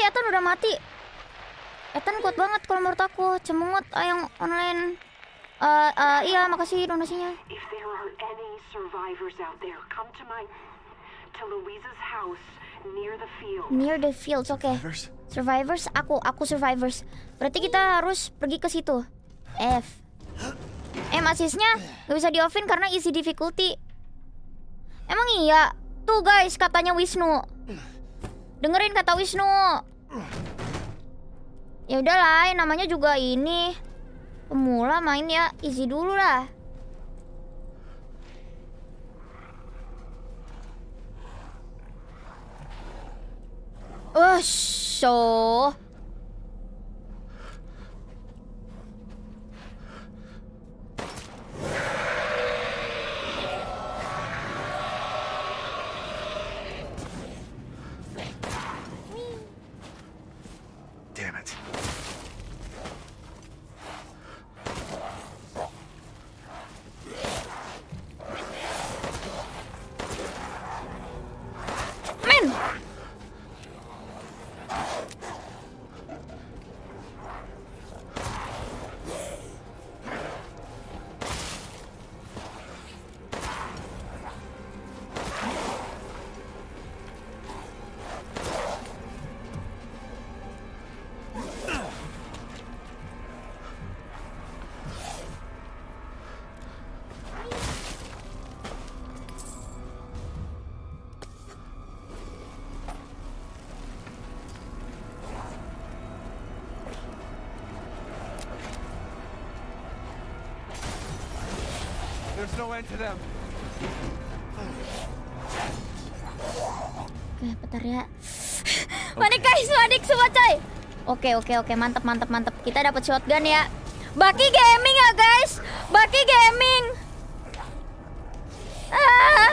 sih Ethan udah mati Ethan kuat banget kalau menurut aku cemungut ayang online uh, uh, iya makasih donasinya near the field fields oke okay. survivors? survivors aku aku survivors berarti kita harus pergi ke situ F eh, M asisnya nggak bisa di offin karena easy difficulty emang iya tuh guys katanya Wisnu Dengerin kata Wisnu. Ya udah lah, namanya juga ini. Pemula main ya, easy dulu lah. Oh, so. Oke, okay, bentar ya. okay. guys, panik semua coy. Oke, okay, oke, okay, oke, mantap, mantap, mantap. Kita dapat shotgun ya. Baki gaming ya guys, Baki gaming. Ah.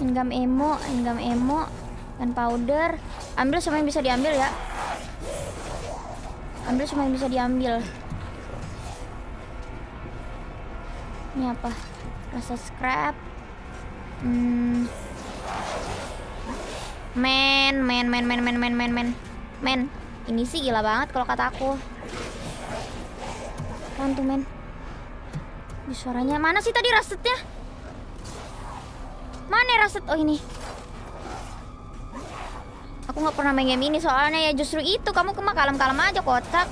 Ingam emo, ingam emo, dan powder. Ambil semua yang bisa diambil ya. Ambil semua yang bisa diambil. ini apa rasa scrap hmm. men men men men men men men men ini sih gila banget kalau kata aku kan men di suaranya mana sih tadi rasetnya mana raset oh ini aku nggak pernah main game ini soalnya ya justru itu kamu kemak kalem kalem aja kotak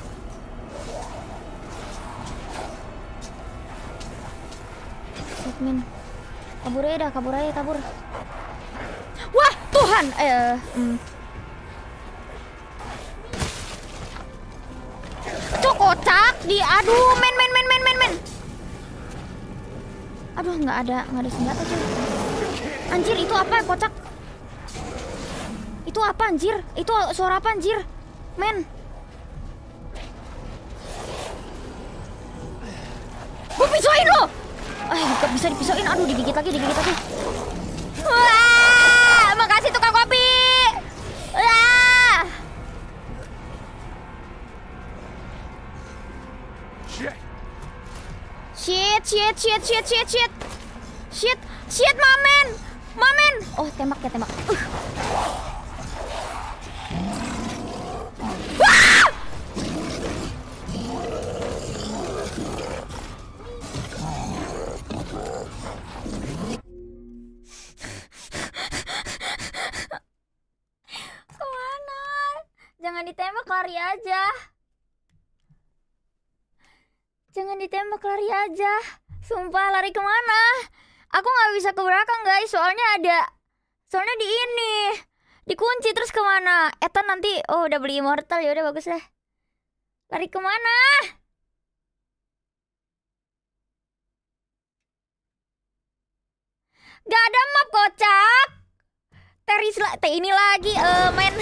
admin kabur aja dah kabur aja kabur wah Tuhan eh mm. kocak di aduh men men men men men men aduh nggak ada nggak ada senjata cuy anjir itu apa kocak itu apa anjir itu suara apa anjir men gue pisahin lo Eh, ah, nggak bisa dipisahin. Aduh, digigit lagi, digigit lagi. Wah, makasih tukang kopi. Wah. Shit, shit, shit, shit, shit, shit. Shit, shit, mamen. Mamen. Oh, tembak ya, tembak. Uh. Jangan ditembak lari aja. Jangan ditembak lari aja. Sumpah lari kemana? Aku nggak bisa ke belakang guys, soalnya ada, soalnya di ini dikunci terus kemana? Ethan eh, nanti, oh udah beli immortal ya udah bagus deh. Lari kemana? Gak ada map kocak. Teris lah, Teh ini lagi, uh, men.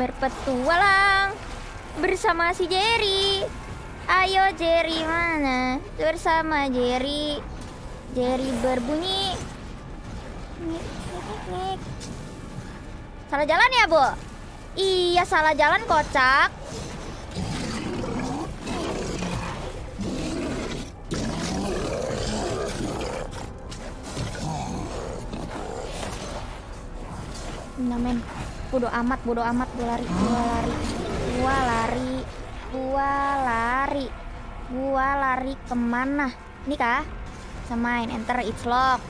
Berpetualang bersama si Jerry. Ayo Jerry mana? Bersama Jerry. Jerry berbunyi. Salah jalan ya, Bu? Iya, salah jalan kocak. Namen. bodoh amat, bodoh amat gua lari, gua lari. Gua lari. Gua lari. Gua lari kemana? Ini kah? Samain, enter, it's lock.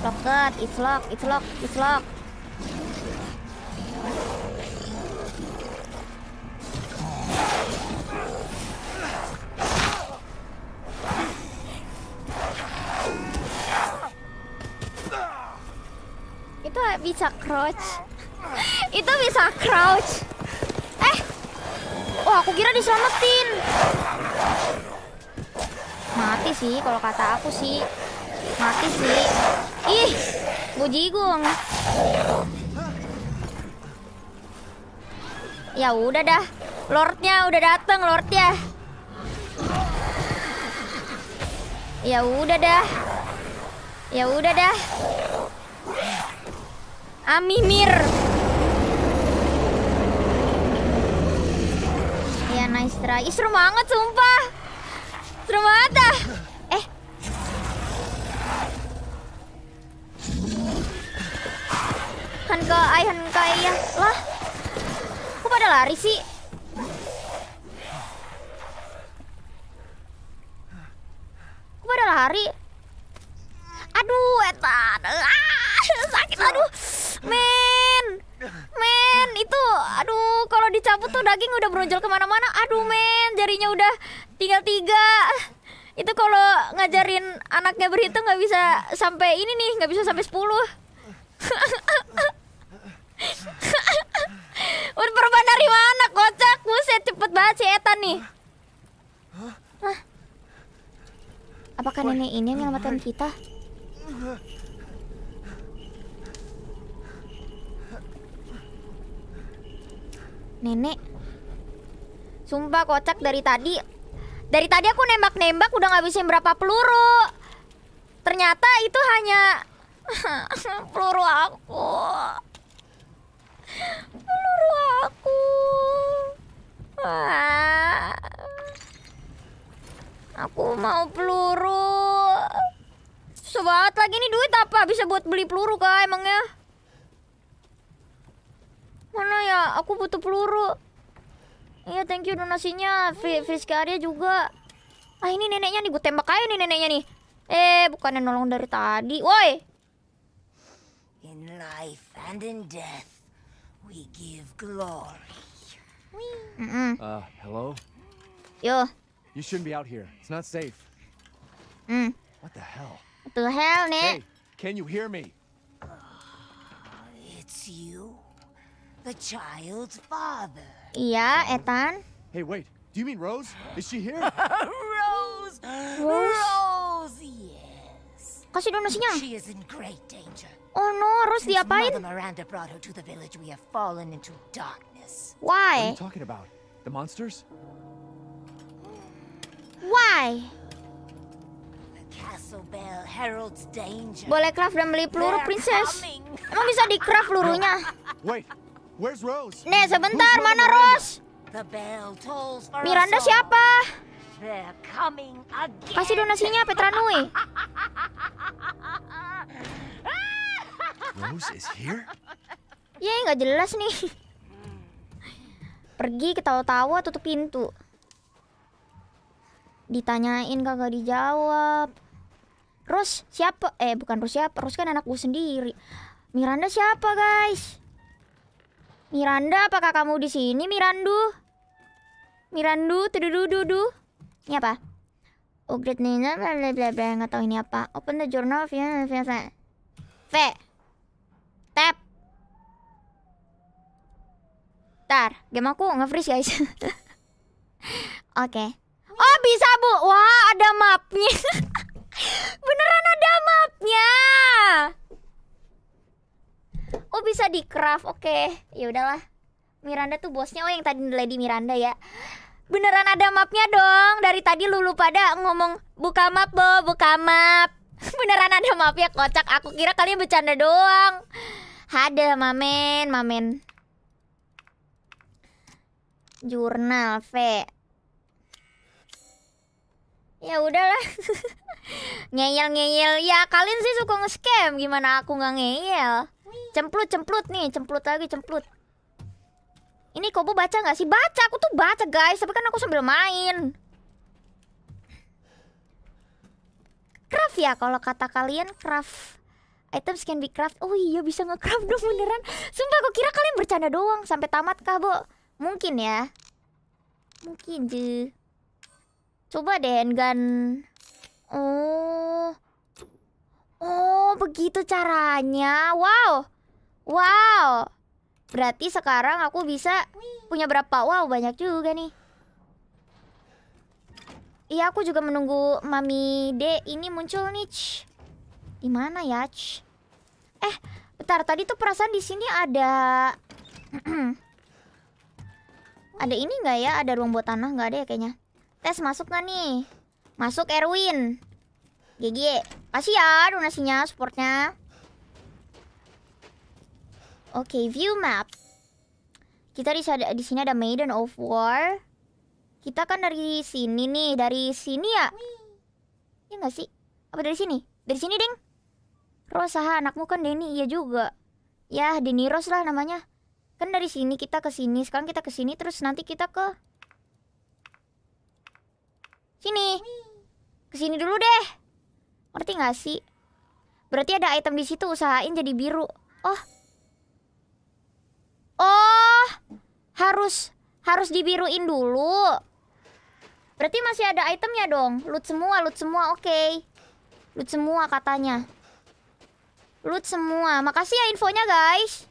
Locket, it's lock, it's lock, it's lock. itu bisa crouch itu bisa crouch eh wah aku kira diselamatin mati sih kalau kata aku sih mati sih ih gue ya udah dah lordnya udah dateng lordnya ya udah dah ya udah dah Amimir. Ya nice try. Ih, seru banget sumpah. Seru banget dah. Eh. Han ke ai han ya. Lah. Kok pada lari sih? Kok pada lari? Aduh, eta. Ah, sakit aduh. Men, men itu, aduh kalau dicabut tuh daging udah berujul kemana-mana. Aduh men, jarinya udah tinggal tiga. Itu kalau ngajarin anaknya berhitung nggak bisa sampai ini nih, nggak bisa sampai sepuluh. Udah perban dari mana kocak Buset cepet banget si Etan nih Hah? Apakah nenek ini yang kita? Nenek. Sumpah kocak dari tadi. Dari tadi aku nembak-nembak udah ngabisin berapa peluru. Ternyata itu hanya peluru aku. Peluru aku. Ah. Aku mau peluru. Sebat lagi nih duit apa bisa buat beli peluru kak emangnya? Mana ya? Aku butuh peluru. Iya, thank you donasinya. Free, free Arya juga. Ah, ini neneknya nih. Gue tembak aja nih neneknya nih. Eh, bukannya nolong dari tadi. Woi! In life and in death, we give glory. Mm -mm. Uh, hello? Yo. You shouldn't be out here. It's not safe. Mm. What the hell? What the hell, Nick? Hey, can you hear me? Uh, it's you? the child's father. Iya, Ethan. Hey, wait. Do you mean Rose? Is she here? Rose. Rose. Rose. Yes. Kasih donasinya. She is in great danger. Oh no, Rose Since diapain? Mother Miranda brought her to the village. We have fallen into darkness. Why? What are you talking about? The monsters? Why? Castle heralds danger. Boleh craft dan beli peluru, Princess. Emang bisa di craft pelurunya? Wait, Nih, sebentar, mana Rose? Miranda siapa? Kasih donasinya Petranui. Rose is here? yeah, iya, nggak jelas nih. Pergi ketawa-tawa tutup pintu. Ditanyain kagak dijawab. Rose siapa? Eh bukan Rose siapa? Rose kan anak gue sendiri. Miranda siapa guys? Miranda, apakah kamu di sini, Mirandu? Mirandu, tududududu. Ini apa? Upgrade Nina, bla bla bla nggak tahu ini apa. Open the journal V. V. Tap. Tar, game aku nggak freeze guys. Oke. okay. Oh bisa bu, wah ada mapnya. Beneran ada mapnya. Oh bisa di craft, oke. Okay. Ya udahlah. Miranda tuh bosnya, oh yang tadi Lady Miranda ya. Beneran ada mapnya dong. Dari tadi lulu pada ngomong buka map, Bo, buka map. Beneran ada mapnya kocak. Aku kira kalian bercanda doang. Ada mamen, mamen. Jurnal V. Ya udahlah. ngeyel ngeyel. Ya kalian sih suka nge-scam, gimana aku nggak ngeyel? Cemplut, cemplut nih, cemplut lagi, cemplut. Ini Kobo baca nggak sih? Baca, aku tuh baca guys, tapi kan aku sambil main. Craft ya, kalau kata kalian craft. Items can be craft. Oh iya, bisa ngecraft dong beneran. Sumpah, aku kira kalian bercanda doang. Sampai tamat kah, Bo? Mungkin ya. Mungkin, je. Coba deh handgun. Oh, Oh, begitu caranya. Wow. Wow. Berarti sekarang aku bisa punya berapa? Wow, banyak juga nih. Iya, aku juga menunggu Mami D ini muncul nih. Di mana ya? Ch? Eh, bentar. Tadi tuh perasaan di sini ada ada ini nggak ya? Ada ruang buat tanah nggak ada ya kayaknya? Tes masuk nggak nih? Masuk Erwin. GG. Kasih ya donasinya, supportnya. Oke, okay, view map. Kita di, di sini ada Maiden of War. Kita kan dari sini nih, dari sini ya. Iya nggak sih? Apa dari sini? Dari sini, Ding. Rosaha, anakmu kan Denny, iya juga. Ya, Denny Ros lah namanya. Kan dari sini kita ke sini, sekarang kita ke sini terus nanti kita ke sini. Ke sini dulu deh. Ngerti gak sih? Berarti ada item di situ usahain jadi biru. Oh. Oh. Harus harus dibiruin dulu. Berarti masih ada itemnya dong. Loot semua, loot semua. Oke. Okay. Loot semua katanya. Loot semua. Makasih ya infonya, guys.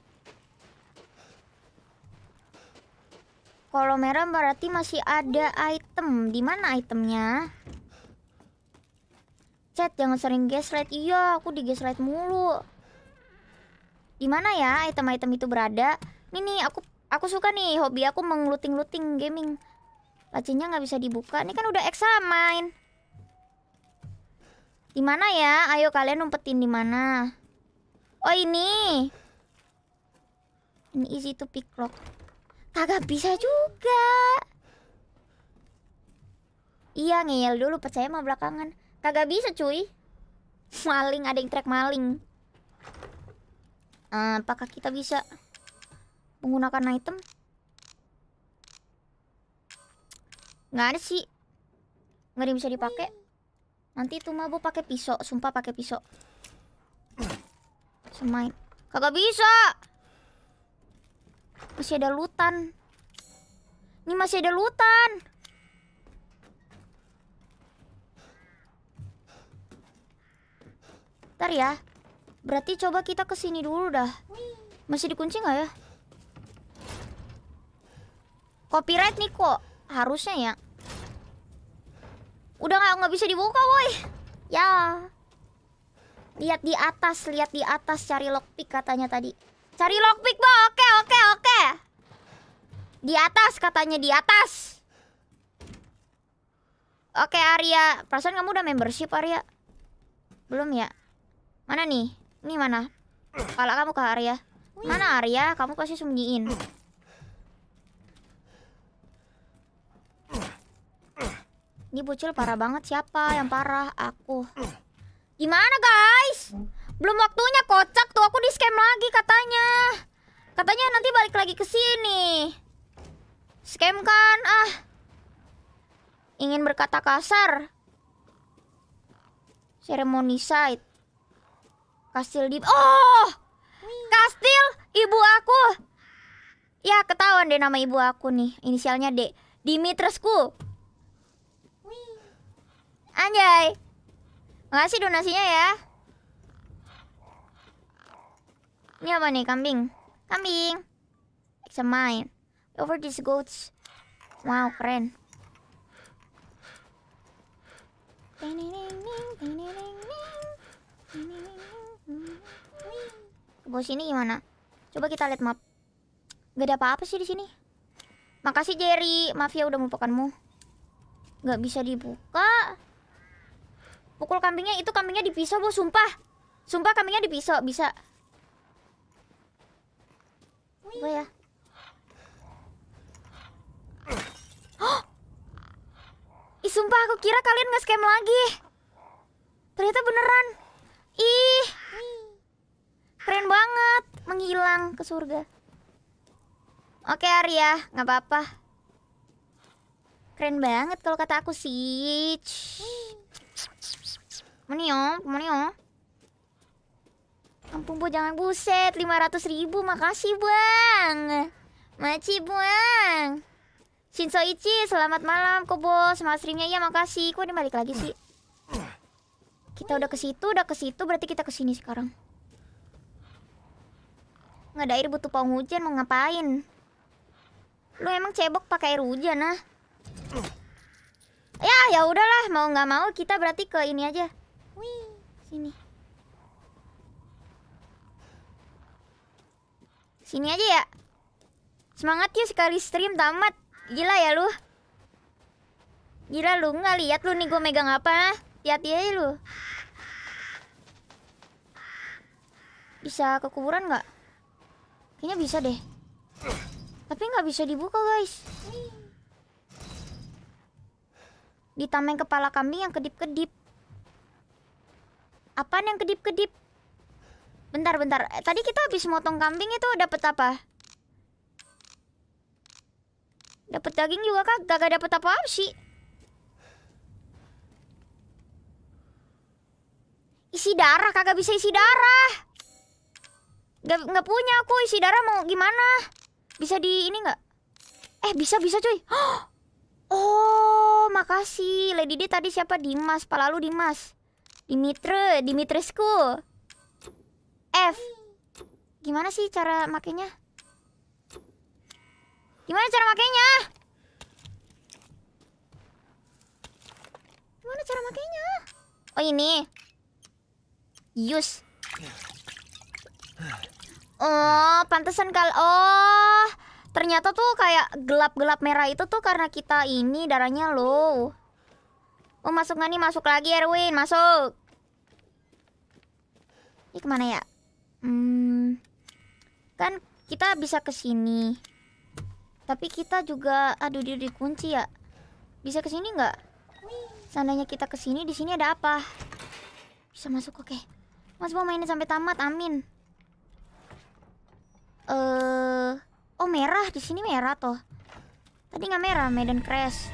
Kalau merah berarti masih ada item. Di mana itemnya? Chat jangan sering gaslight. Iya, aku di gaslight mulu. Di mana ya item-item itu berada? Nih nih, aku aku suka nih hobi aku mengluting-luting gaming. Lacinya nggak bisa dibuka. Ini kan udah examine. Di mana ya? Ayo kalian umpetin di mana? Oh, ini. Ini easy to pick lock. Kagak bisa juga. Iya ngeyel dulu percaya mah belakangan Kagak bisa cuy Maling, ada yang track maling uh, Apakah kita bisa Menggunakan item? Gak ada sih Gak ada yang bisa dipakai Nanti itu mah bu pakai pisau Sumpah pakai pisau semain Kagak bisa Masih ada lutan Ini masih ada lutan Ntar ya. Berarti coba kita ke sini dulu dah. Masih dikunci nggak ya? Copyright nih kok. Harusnya ya. Udah nggak nggak bisa dibuka, woi. Ya. Lihat di atas, lihat di atas cari lockpick katanya tadi. Cari lockpick, Bang. Oke, oke, oke. Di atas katanya di atas. Oke, Arya. Perasaan kamu udah membership, Arya? Belum ya? Mana nih? Ini mana? Kepala kamu ke Arya. Mana Arya? Kamu pasti sembunyiin. Ini bocil parah banget. Siapa yang parah? Aku. Gimana guys? Belum waktunya kocak tuh. Aku di scam lagi katanya. Katanya nanti balik lagi ke sini. Scam kan? Ah. Ingin berkata kasar. Ceremony site Kastil di... Oh! Kastil ibu aku. Ya, ketahuan deh nama ibu aku nih. Inisialnya D. Dimitresku. Anjay. Makasih donasinya ya. Ini apa nih? Kambing. Kambing. Bisa main. Over these goats. Wow, keren. Bos sini gimana? Coba kita lihat map. Gak ada apa-apa sih di sini. Makasih Jerry, Mafia ya udah melupakanmu. Gak bisa dibuka. Pukul kambingnya itu kambingnya pisau, bos, sumpah. Sumpah kambingnya pisau, bisa. Apa ya? Oh! Ih, sumpah aku kira kalian nge-scam lagi. Ternyata beneran. Ih. Keren banget, menghilang ke surga. Oke Arya, nggak apa-apa. Keren banget kalau kata aku sih. Menio, oh. yo oh. Ampun bu, jangan buset, Lima ratus ribu, makasih bang. Maci bang. Shinso Ichi, selamat malam Kobo. Semangat streamnya ya, makasih. Kok dia balik lagi sih? Kita udah ke situ, udah ke situ, berarti kita ke sini sekarang. Nggak ada air butuh pohon hujan mau ngapain? Lu emang cebok pakai air hujan ah? Ya, ya udahlah, mau nggak mau kita berarti ke ini aja. Wih, sini. Sini aja ya. Semangat yuk sekali stream tamat. Gila ya lu. Gila lu nggak lihat lu nih gue megang apa? Ah? Hati-hati aja lu. Bisa ke kuburan nggak? Kayaknya bisa deh. Tapi nggak bisa dibuka, guys. Di kepala kambing yang kedip-kedip. Apaan yang kedip-kedip? Bentar, bentar. Eh, tadi kita habis motong kambing itu dapat apa? Dapat daging juga kak? Gak dapat apa-apa sih. Isi darah, kagak bisa isi darah. Gak, gak punya aku isi darah mau gimana? Bisa di ini nggak? Eh bisa bisa cuy. Oh makasih Lady D tadi siapa Dimas? Palalu Dimas. Dimitre Dimitresku. F. Gimana sih cara makainya? Gimana cara makainya? Gimana cara makainya? Oh ini. Use. Oh, pantesan kal oh, ternyata tuh kayak gelap-gelap merah itu tuh karena kita ini darahnya low. Oh, masuk nggak nih? Masuk lagi Erwin, masuk. Ini kemana ya? Hmm, kan kita bisa ke sini. Tapi kita juga, aduh dia dikunci ya. Bisa ke sini nggak? Seandainya kita ke sini, di sini ada apa? Bisa masuk, oke. Okay. Mas mau mainin sampai tamat, amin uh, oh merah di sini merah toh. Tadi nggak merah, Medan Crash.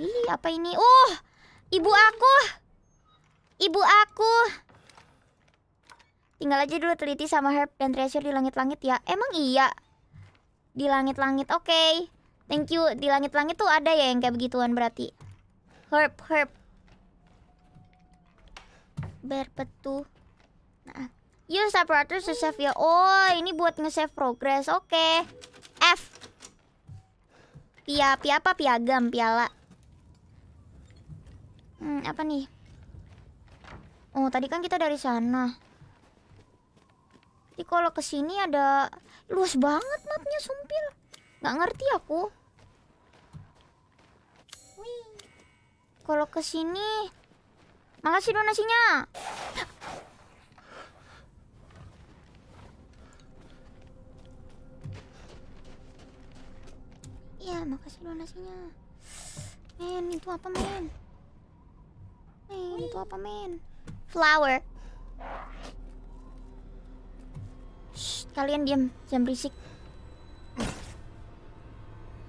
Ih, apa ini? Uh, ibu aku. Ibu aku. Tinggal aja dulu teliti sama Herb dan Treasure di langit-langit ya. Emang iya. Di langit-langit, oke. okay. Thank you. Di langit-langit tuh ada ya yang kayak begituan berarti. Herb, Herb. Berpetu. Use separator to save ya. Oh, ini buat nge-save progress. Oke. Okay. F. Pia, pia apa? Piagam, piala. Hmm, apa nih? Oh, tadi kan kita dari sana. Jadi kalau ke sini ada luas banget mapnya sumpil. Nggak ngerti aku. Kalau ke sini Makasih donasinya. ya makasih donasinya men itu apa men men itu apa men flower Shh, kalian diam jangan berisik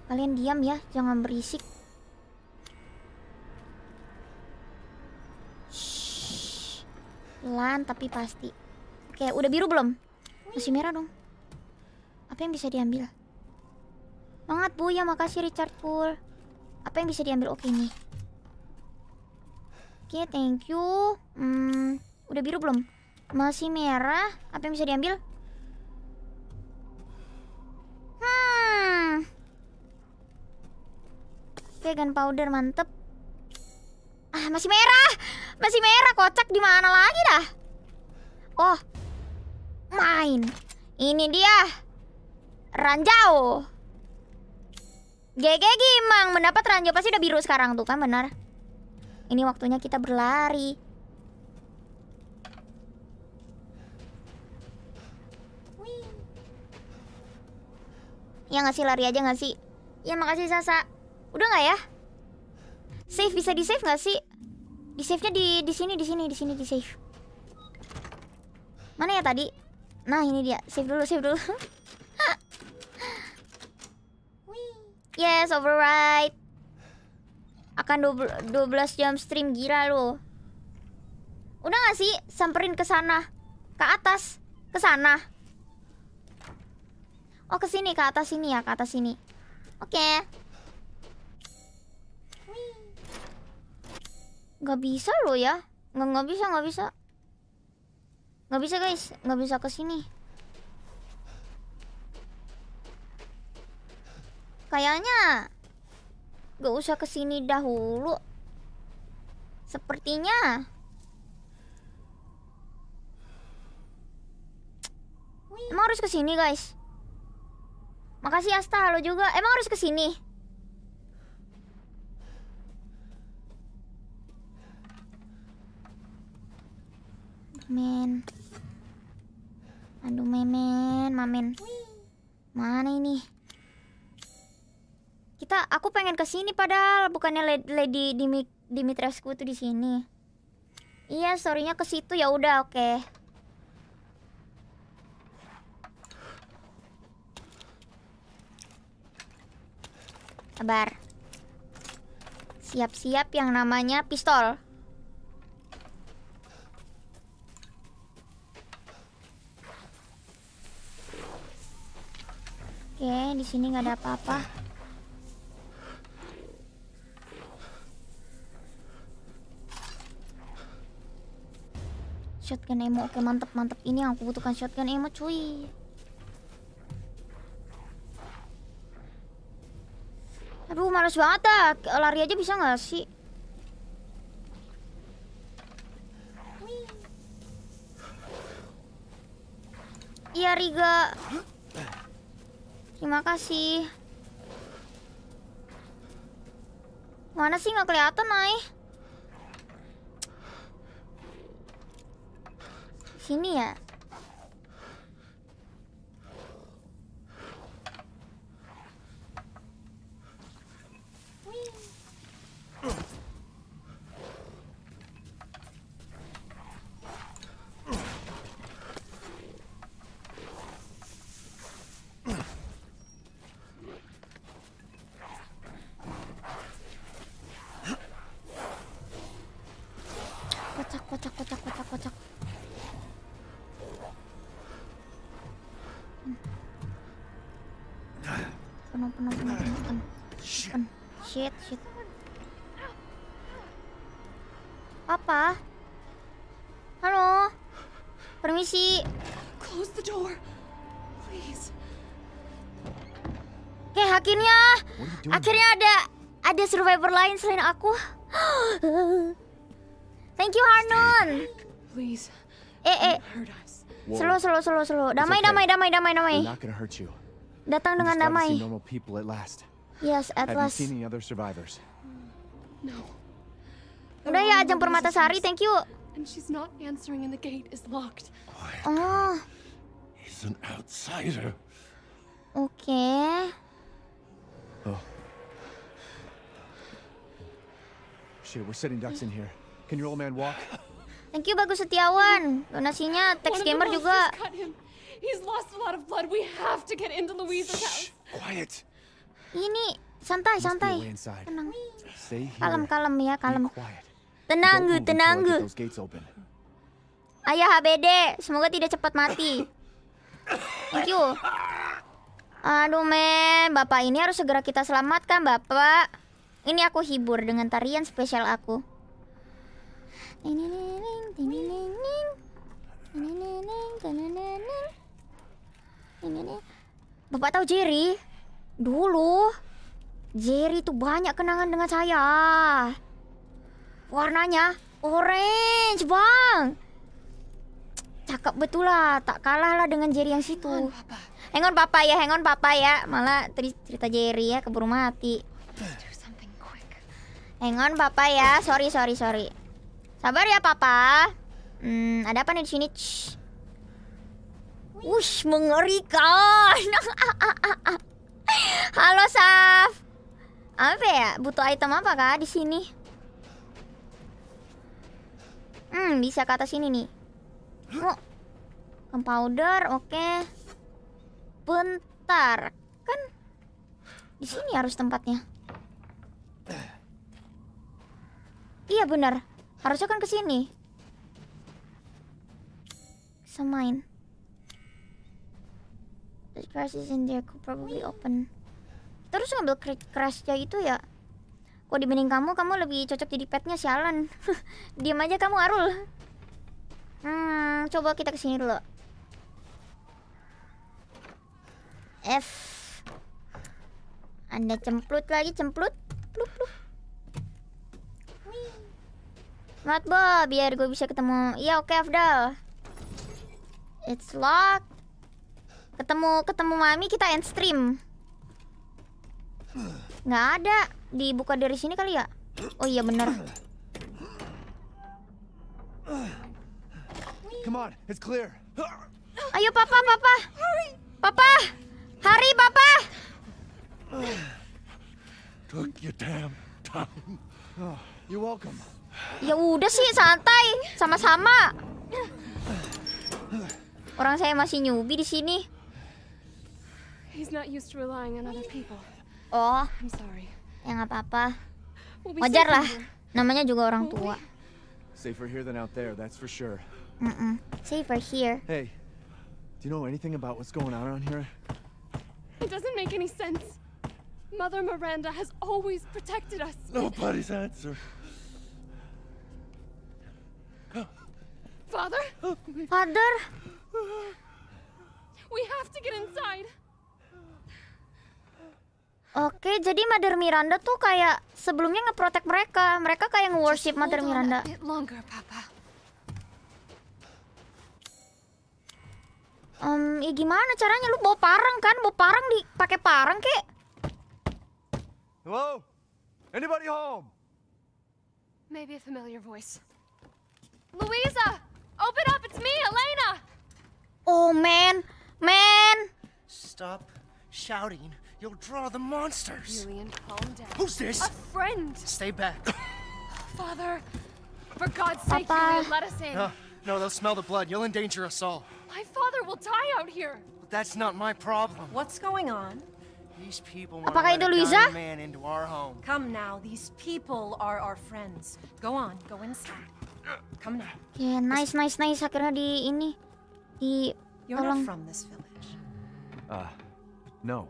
kalian diam ya jangan berisik pelan tapi pasti oke udah biru belum masih merah dong apa yang bisa diambil Semangat Bu, ya makasih Richard Pool. Apa yang bisa diambil oke ini. nih? Oke, okay, thank you. Hmm, udah biru belum? Masih merah. Apa yang bisa diambil? Hmm. Oke, okay, gunpowder mantep. Ah, masih merah. Masih merah, kocak di mana lagi dah? Oh. Main. Ini dia. Ranjau. GG Gimang mendapat ranjau pasti udah biru sekarang tuh kan benar. Ini waktunya kita berlari. Wih. Ya ngasih lari aja nggak sih? Ya makasih Sasa. Udah nggak ya? Save bisa di save nggak sih? Di save-nya di di sini di sini di sini di save. Mana ya tadi? Nah, ini dia. Save dulu, save dulu. Yes, override. Akan 12 jam stream gila lo. Udah gak sih samperin ke sana? Ke atas, ke sana. Oh, ke sini, ke atas sini ya, ke atas sini. Oke. Okay. Gak bisa lo ya. Nggak, nggak bisa, nggak bisa. Nggak bisa, guys. Nggak bisa ke sini. Kayaknya gak usah kesini dahulu. Sepertinya. Emang harus kesini guys. Makasih Asta, lo juga. Emang harus kesini. Men. Aduh memen, mamen. Mana ini? Kita aku pengen ke sini padahal bukannya Lady Dimitrescu itu di sini. Iya, sorrynya ke situ ya udah oke. Okay. Sabar. Siap-siap yang namanya pistol. Oke, di sini nggak ada apa-apa. shotgun ammo oke mantep mantep ini yang aku butuhkan shotgun ammo cuy aduh males banget ah. lari aja bisa nggak sih Iya Riga Terima kasih Mana sih nggak kelihatan naik? sini ya? kocak kocak kocak kocak kocak Penuh, penuh, penuh, penuh, penuh. Shit, shit. Apa? Halo? Permisi. Close the door. Please. Oke, akhirnya akhirnya ada ada survivor lain selain aku. Thank you Harnon. Please. Eh eh. Whoa. Slow, slow, slow, slow. Damai, okay. damai, damai, damai, damai. I'm not gonna hurt you. Datang dengan damai. normal people at last. Yes, at Have last. Have you seen any other survivors? No. Udah ya, ajang permata sari. Thank you. And she's not answering, and the gate is locked. Oh. oh. He's an outsider. Okay. Oh. Shit, we're sitting ducks in here. Can your old man walk? Thank you Bagus Setiawan. Donasinya Tex Gamer juga. Quiet. Ini santai santai. Tenang. Ya, kalem kalem ya kalem. Tenang tenang. Ayah HBD, semoga tidak cepat mati. Thank you. Aduh men, bapak ini harus segera kita selamatkan bapak. Ini aku hibur dengan tarian spesial aku. Bapak tahu Jerry? Dulu Jerry tuh banyak kenangan dengan saya. Warnanya orange, Bang. Cakep betul lah, tak kalah lah dengan Jerry yang situ. Hengon papa ya, hengon papa ya. Malah cerita Jerry ya keburu mati. Hengon papa ya, sorry sorry sorry. Sabar ya, Papa. Hmm, ada apa nih di sini? Ush, mengerikan. Halo, Saf. Apa ya? Butuh item apa kah di sini? Hmm, bisa ke atas sini nih. Oh. Camp powder, oke. Okay. Bentar. Kan di sini harus tempatnya. Iya benar. Harusnya kan ke sini. Semain. This crash is in there could probably open. Terus ngambil crashnya itu ya. Kok dibanding kamu, kamu lebih cocok jadi petnya sialan. Diam aja kamu Arul. Hmm, coba kita kesini dulu. F. Anda cemplut lagi, cemplut. Pluh, pluh. Mat bo, biar gue bisa ketemu. Iya oke okay, Afdal. It's locked. Ketemu ketemu mami kita end stream. Nggak ada. Dibuka dari sini kali ya? Oh iya benar Come on, it's clear. Ayo papa, papa. Papa. Hari papa. Took your damn time. Oh, you're welcome. Ya udah sih santai, sama-sama. Orang saya masih nyubi di sini. Oh, ya nggak apa-apa. Wajar lah, namanya juga orang tua. Safer here than out there, that's for sure. Mm -mm. Safer here. Hey, do you know anything about what's going on around here? It doesn't make any sense. Mother Miranda has always protected us. Nobody's answer. Father? Father? We have to get inside. Oke, jadi Mother Miranda tuh kayak sebelumnya ngeprotek mereka. Mereka kayak nge-worship Mother Miranda. Longer, Um, ya gimana caranya? Lu bawa parang kan? Bawa parang di pakai parang kek? Hello? Anybody home? Maybe a familiar voice. Louisa! Open up, it's me, Elena! Oh, man. Man! Stop shouting. You'll draw the monsters. Julian, calm down. Who's this? A friend. Stay back. Father, for God's sake, Papa. Julian, let us in. No, no, they'll smell the blood. You'll endanger us all. My father will die out here. But that's not my problem. What's going on? These people want to let a man into our home. Come now, these people are our friends. Go on, go inside. Oke, Yeah, nice, nice, nice. Akhirnya di ini di tolong. Ah, uh, no,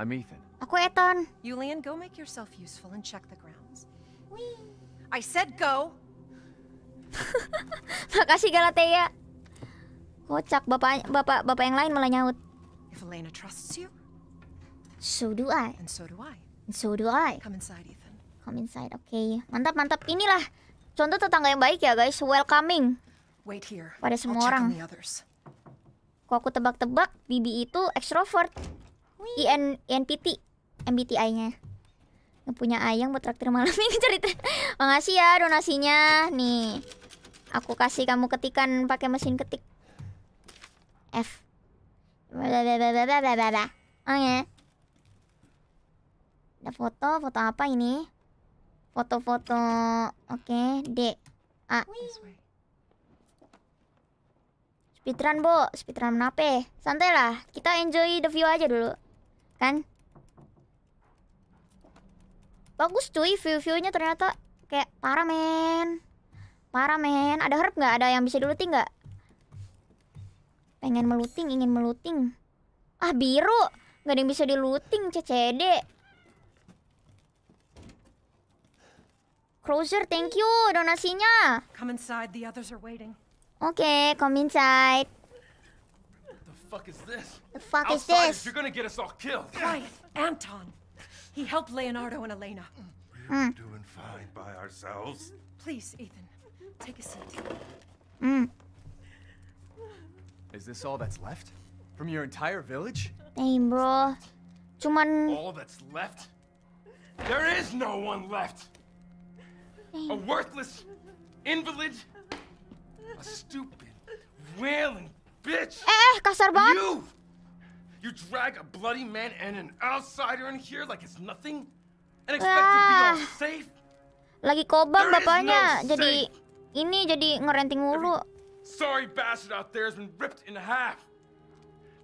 I'm Ethan. Aku Ethan. Yulian, go make yourself useful and check the grounds. Wee. I said go. Makasih Galatea. Kocak, bapak bapak bapak yang lain malah nyaut. If Elena trusts you, so do I. And so do I. And so do I. Come inside, Ethan. Come inside. Oke, okay. mantap mantap. Inilah Contoh tetangga yang baik ya guys, welcoming. Pada semua orang. Kok aku tebak-tebak, Bibi itu extrovert. IN INPT, MBTI-nya. Yang punya ayang buat traktir malam ini cerita. Makasih ya donasinya. Nih. Aku kasih kamu ketikan pakai mesin ketik. F. Blablabla. Oh ya. Ada foto, foto apa ini? Foto-foto. Oke, okay. D. A. Speedrun, Bo. Speedrun nape Santai lah. Kita enjoy the view aja dulu. Kan? Bagus cuy view-viewnya ternyata kayak parah men. Parah men. Ada herb nggak? Ada yang bisa diluting nggak? Pengen meluting, ingin meluting. Ah biru, nggak ada yang bisa diluting, CCD. Crozier, thank you, Donasinya. Come inside, the others are waiting. Okay, come inside. What The fuck is this? The fuck is this? You're gonna get us all killed. Quiet, Anton. He helped Leonardo and Elena. Hmm. We're mm. doing fine by ourselves. Please, Ethan, take a seat. Mm. Is this all that's left? From your entire village? Damn, bro. Cuman... All that's left? There is no one left! a worthless invalid, a stupid, wailing bitch. Eh, kasar banget. You, you drag a bloody man and an outsider in here like it's nothing, and expect Wah. to be all ah. safe. Lagi kobam bapaknya, no jadi ini jadi ngerenting mulu. Sorry bastard out there has been ripped in half.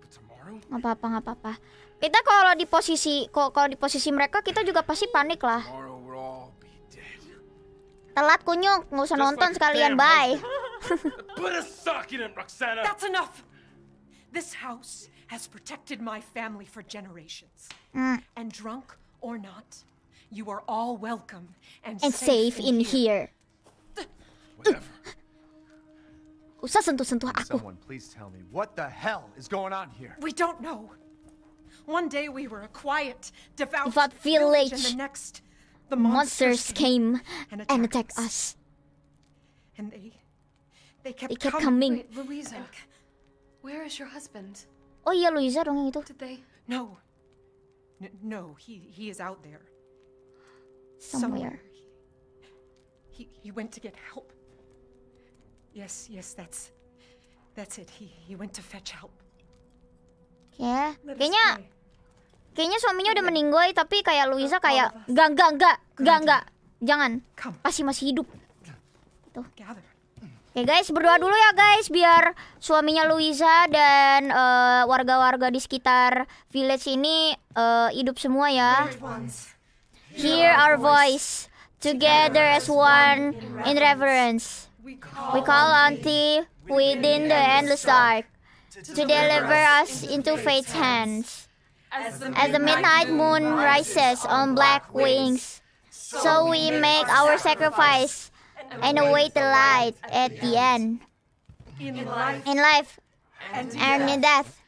But tomorrow. Nggak apa-apa, nggak apa-apa. Kita kalau di posisi, kalau di posisi mereka kita juga pasti panik lah. Tomorrow, Telat kunyuk, nggak usah nonton sekalian, bye. Put a sock in it, Roxana. That's enough. This house has protected my family for generations. Mm. And drunk or not, you are all welcome and, and safe, safe in here. here. Whatever. Usah sentuh-sentuh aku. Someone please tell me what the hell is going on here. We don't know. One day we were a quiet, devout, devout village. village, and the next the monsters, monsters came and attacked, and attacked us. And they... They kept, they kept coming. coming. Wait, Louisa. Where is your husband? Oh yeah, Louisa, Did they? No. N no, he he is out there. Somewhere. Somewhere. He, he went to get help. Yes, yes, that's that's it. He he went to fetch help. Yeah. Kayaknya Kayaknya suaminya udah iya. meninggal tapi kayak Luisa kayak enggak enggak enggak enggak enggak. Jangan. Pasti masih hidup. itu Oke okay ya guys, berdoa dulu ya guys biar suaminya Luisa dan eh, warga-warga uh, di sekitar village ini uh, hidup semua ya. Hear our voice together as one in reverence. We call on thee within the endless dark to deliver us into fate's hands. As the, midnight moon rises on black wings, so we make our sacrifice and await the light at the end. In life, and, in death,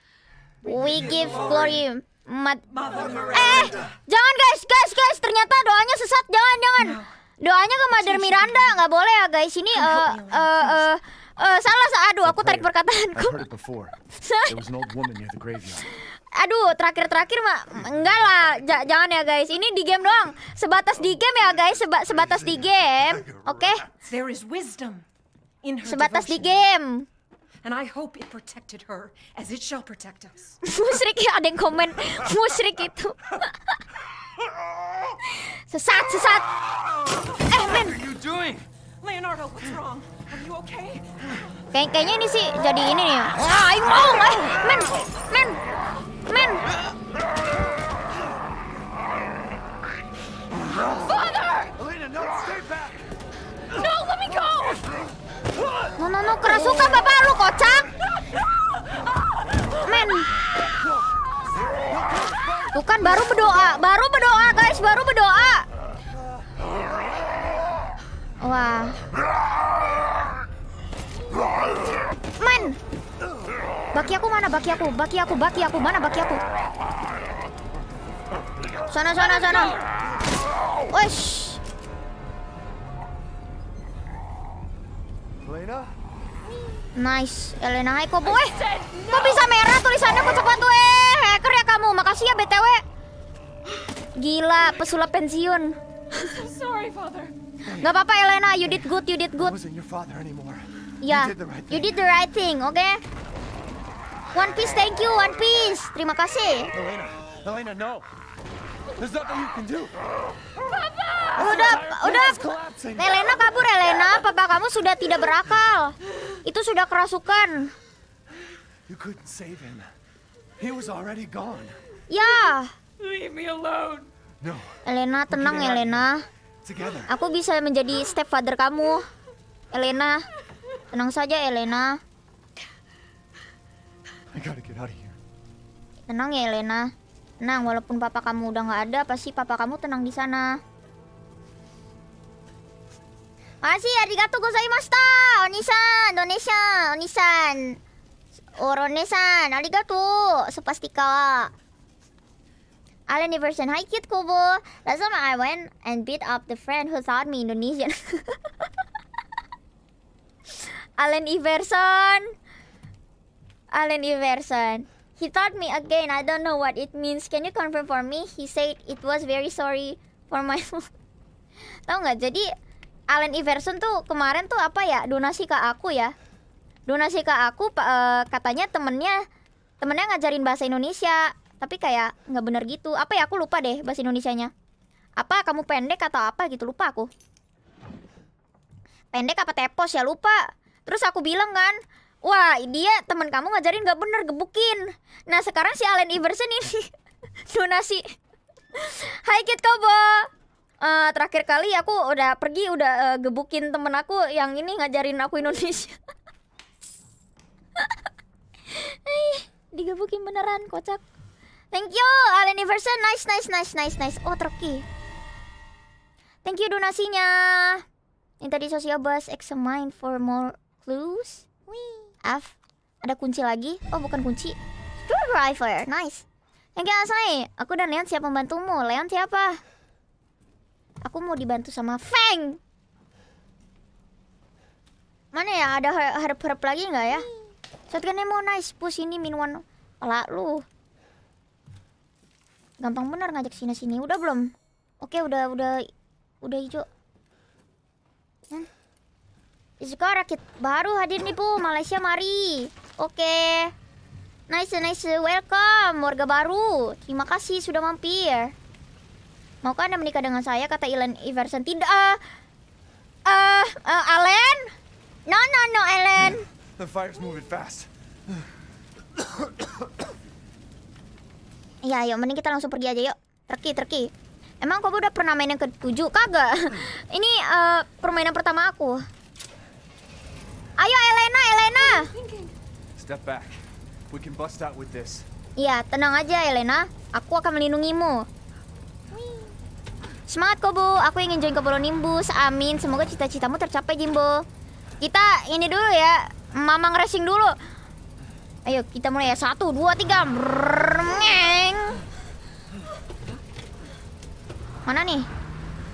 we give glory. Mat eh, jangan guys, guys, guys, ternyata doanya sesat, jangan, jangan. Doanya ke Mother Miranda, nggak boleh ya guys. Ini eh, eh, eh eh salah, aduh, aku tarik perkataanku. aduh terakhir-terakhir mah enggak lah J jangan ya guys ini di game doang sebatas di game ya guys Seba sebatas di game oke okay? sebatas di game And I hope it protected her as it shall protect us. musrik ya ada yang komen musrik itu. sesat sesat. Eh men. kayaknya ini sih jadi ini nih. Wah, ya. mau, eh, men, men. Men! Father! Elena, no, stay back! No, let me go! No, no, no, kerasukan bapak lu, kocak! Men! Tuh kan baru berdoa, baru berdoa guys, baru berdoa! Wah. Men! Baki aku mana baki aku? Baki aku, baki aku, mana baki aku? Sana, sana, sana. Wesh. Elena? Nice, Elena Hai kok boy. Kok bisa merah tulisannya cepat tuh eh. Hacker ya kamu. Makasih ya BTW. Gila, pesulap pensiun. Sorry, Father. Gak apa-apa Elena, you did good, you did good. Ya, yeah. you did the right thing, oke? Okay? One Piece, thank you, One Piece. Terima kasih. Elena, Elena, no. There's nothing you can do. Papa! Udah, udah. Elena kabur, Elena. Papa kamu sudah tidak berakal. Itu sudah kerasukan. You couldn't save him. He was already gone. Ya. Leave me alone. No. Elena, tenang, Elena. Aku bisa menjadi stepfather kamu. Elena, tenang saja, Elena. Tenang ya, Elena. Tenang, walaupun papa kamu udah nggak ada, pasti papa kamu tenang di sana. Masih, Makasih, arigatou ya, gozaimashita! Onisan, Donesan, Onisan. Oronesan, oh, arigatou! Sepastika. Allen Iverson, hi kid Kubo. Last time I went and beat up the friend who thought me Indonesian. Alan Iverson. Allen Iverson. He taught me again. I don't know what it means. Can you confirm for me? He said it was very sorry for my Tahu nggak? Jadi Allen Iverson tuh kemarin tuh apa ya? Donasi ke aku ya. Donasi ke aku uh, katanya temennya temennya ngajarin bahasa Indonesia, tapi kayak nggak bener gitu. Apa ya? Aku lupa deh bahasa Indonesianya. Apa kamu pendek atau apa gitu? Lupa aku. Pendek apa tepos ya? Lupa. Terus aku bilang kan, Wah, dia teman kamu ngajarin gak bener gebukin. Nah, sekarang si Allen Iverson ini donasi. Hai Kid Kobo. Uh, terakhir kali aku udah pergi udah uh, gebukin temen aku yang ini ngajarin aku Indonesia. Hai, digebukin beneran kocak. Thank you Allen Iverson. Nice nice nice nice nice. Oh, Turkey. Thank you donasinya. Ini tadi sosial bus X mind for more clues. Wih. F. Ada kunci lagi. Oh, bukan kunci. Screwdriver. Nice. yang you, Asai. Aku dan Leon siap membantumu. Leon siapa? Aku mau dibantu sama Feng. Mana ya? Ada harap-harap lagi nggak ya? Shotgun mau nice. Push ini min one. lu. Gampang benar ngajak sini-sini. Udah belum? Oke, udah udah udah hijau. Izuka rakit baru hadir nih Bu, Malaysia mari. Oke. Okay. Nice, nice. Welcome warga baru. Terima kasih sudah mampir. Maukah Anda menikah dengan saya? Kata Ilan Iverson. Tidak. Eh, uh, eh, uh, eh, uh, Alan? No, no, no, Alan. The fire's moving fast. ya, yuk. mending kita langsung pergi aja yuk. Terki, terki. Emang kamu udah pernah main yang ketujuh? Kagak. Ini uh, permainan pertama aku. Ayo Elena, Elena. Step back. We can bust out with this. Iya, tenang aja Elena. Aku akan melindungimu. Semangat Kobo, aku ingin join Kobo Nimbus. Amin, semoga cita-citamu tercapai Jimbo. Kita ini dulu ya, Mamang racing dulu. Ayo kita mulai ya. Satu, dua, tiga. mereng. Mana nih?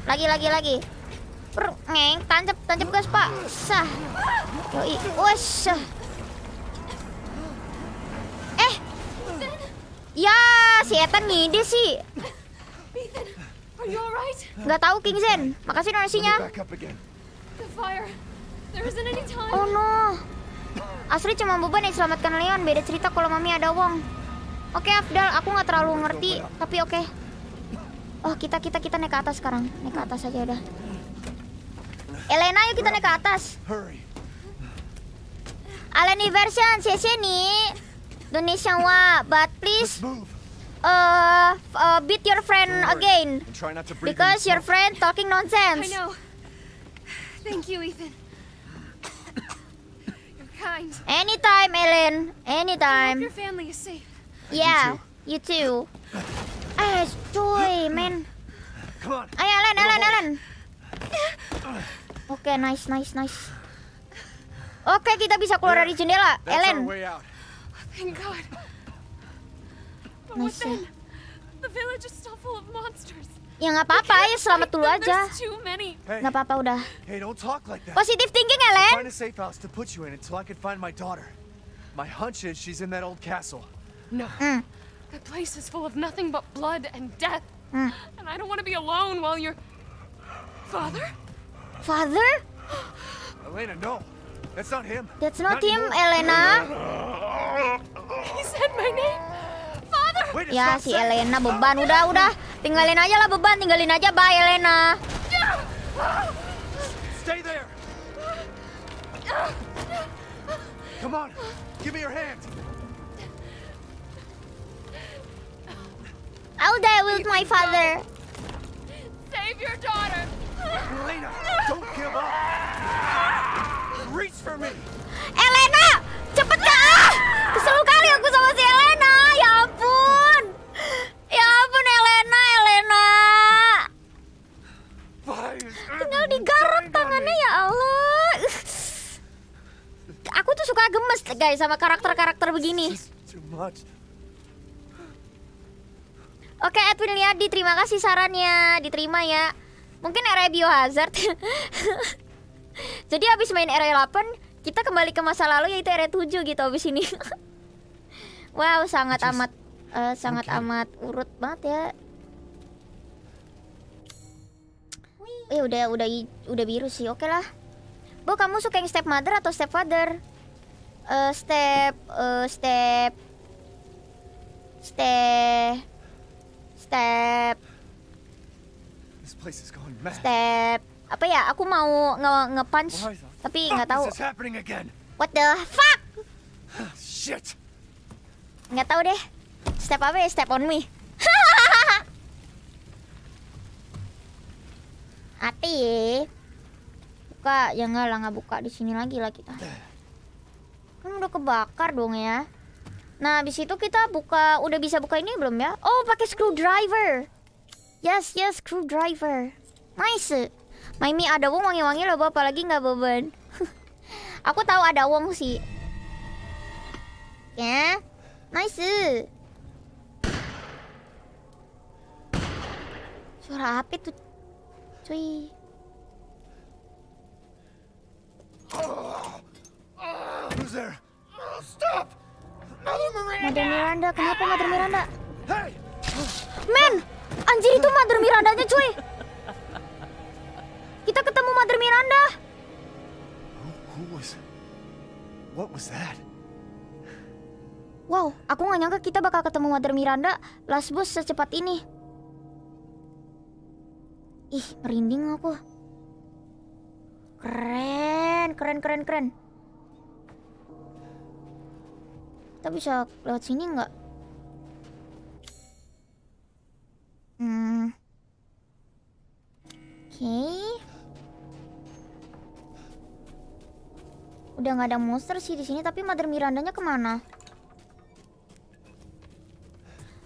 Lagi, lagi, lagi. Brr, ngeng, tancap, tancap gas, Pak. Sah. Yoi, Wesh. Eh. Ya, si Ethan ngide sih. Gak tau, King Zen. Makasih donasinya. Oh no. Asri cuma beban yang selamatkan Leon. Beda cerita kalau Mami ada Wong. Oke, okay, Afdal, aku gak terlalu ngerti, tapi oke. Okay. Oh, kita kita kita naik ke atas sekarang. Naik ke atas aja udah. Elena yuk kita naik ke atas. Aleni version CC nih. Donation wa, but please uh, uh beat your friend again because your friend talking nonsense. I know. Thank you, Ethan. You're kind. Anytime, Ellen. Anytime. Your family is safe. Yeah, you too. Ah, joy, man. Come on. Ellen, Ellen, Ellen. Oke, okay, nice, nice, nice. Oke, okay, kita bisa keluar dari jendela. Ellen. Oh, thank God. But nice. Then, the village is still full of monsters. Ya nggak apa-apa ya selamat dulu aja. Nggak apa-apa udah. Hey, don't talk like that. Positive thinking, Ellen. Find a safe house to put you in until I can find my daughter. My hunch is she's in that old castle. No. Mm. That place is full of nothing but blood and death. Mm. And I don't want to be alone while you're Father? Father? Elena, no. That's not him. That's not, not him, anymore. Elena. He said my name. Father. Wait, ya, si Elena beban. Udah, udah. Tinggalin aja lah beban. Tinggalin aja. Bye, Elena. Stay there. Come on. Give me your hand. I'll die with my father. Save your daughter! Elena, don't give up! Reach for me! Elena! Cepet ya! Kesel kali aku sama si Elena! Ya ampun! Ya ampun, Elena, Elena! Tinggal digarap tangannya ya Allah! Aku tuh suka gemes guys sama karakter-karakter begini. Oke Edwin lihat, terima kasih sarannya. Diterima ya. Mungkin area biohazard. Jadi habis main area 8, kita kembali ke masa lalu yaitu area 7 gitu habis ini. wow, sangat Just... amat uh, sangat okay. amat urut banget ya. Eh udah udah udah biru sih. Oke okay lah. Bu, kamu suka yang eh, step mother atau step father? Uh, step uh, step step Step. Step. Apa ya? Aku mau nge punch tapi nggak tahu. What the fuck? Shit. Nggak tahu deh. Step apa ya? Step on me. Ati Buka, ya nggak lah nggak buka di sini lagi lah kita. Kan udah kebakar dong ya. Nah, habis itu kita buka udah bisa buka ini belum ya? Oh, pakai screwdriver. Yes, yes, screwdriver. Nice. Maimi nah, ada wong wangi-wangi loh, apa lagi nggak beban. Aku tahu ada wong sih. Ya. Yeah. Nice. Suara api tuh? Cuy. Who's oh, there? Stop! Mother Miranda, kenapa Mother Miranda? Men, anjir itu Mother miranda nya cuy. Kita ketemu Mother Miranda. Wow, aku gak nyangka kita bakal ketemu Mother Miranda Last bus secepat ini. Ih, merinding aku. Keren, keren, keren, keren. Kita bisa lewat sini nggak? Hmm. Oke. Okay. Udah nggak ada monster sih di sini, tapi Mother nya kemana?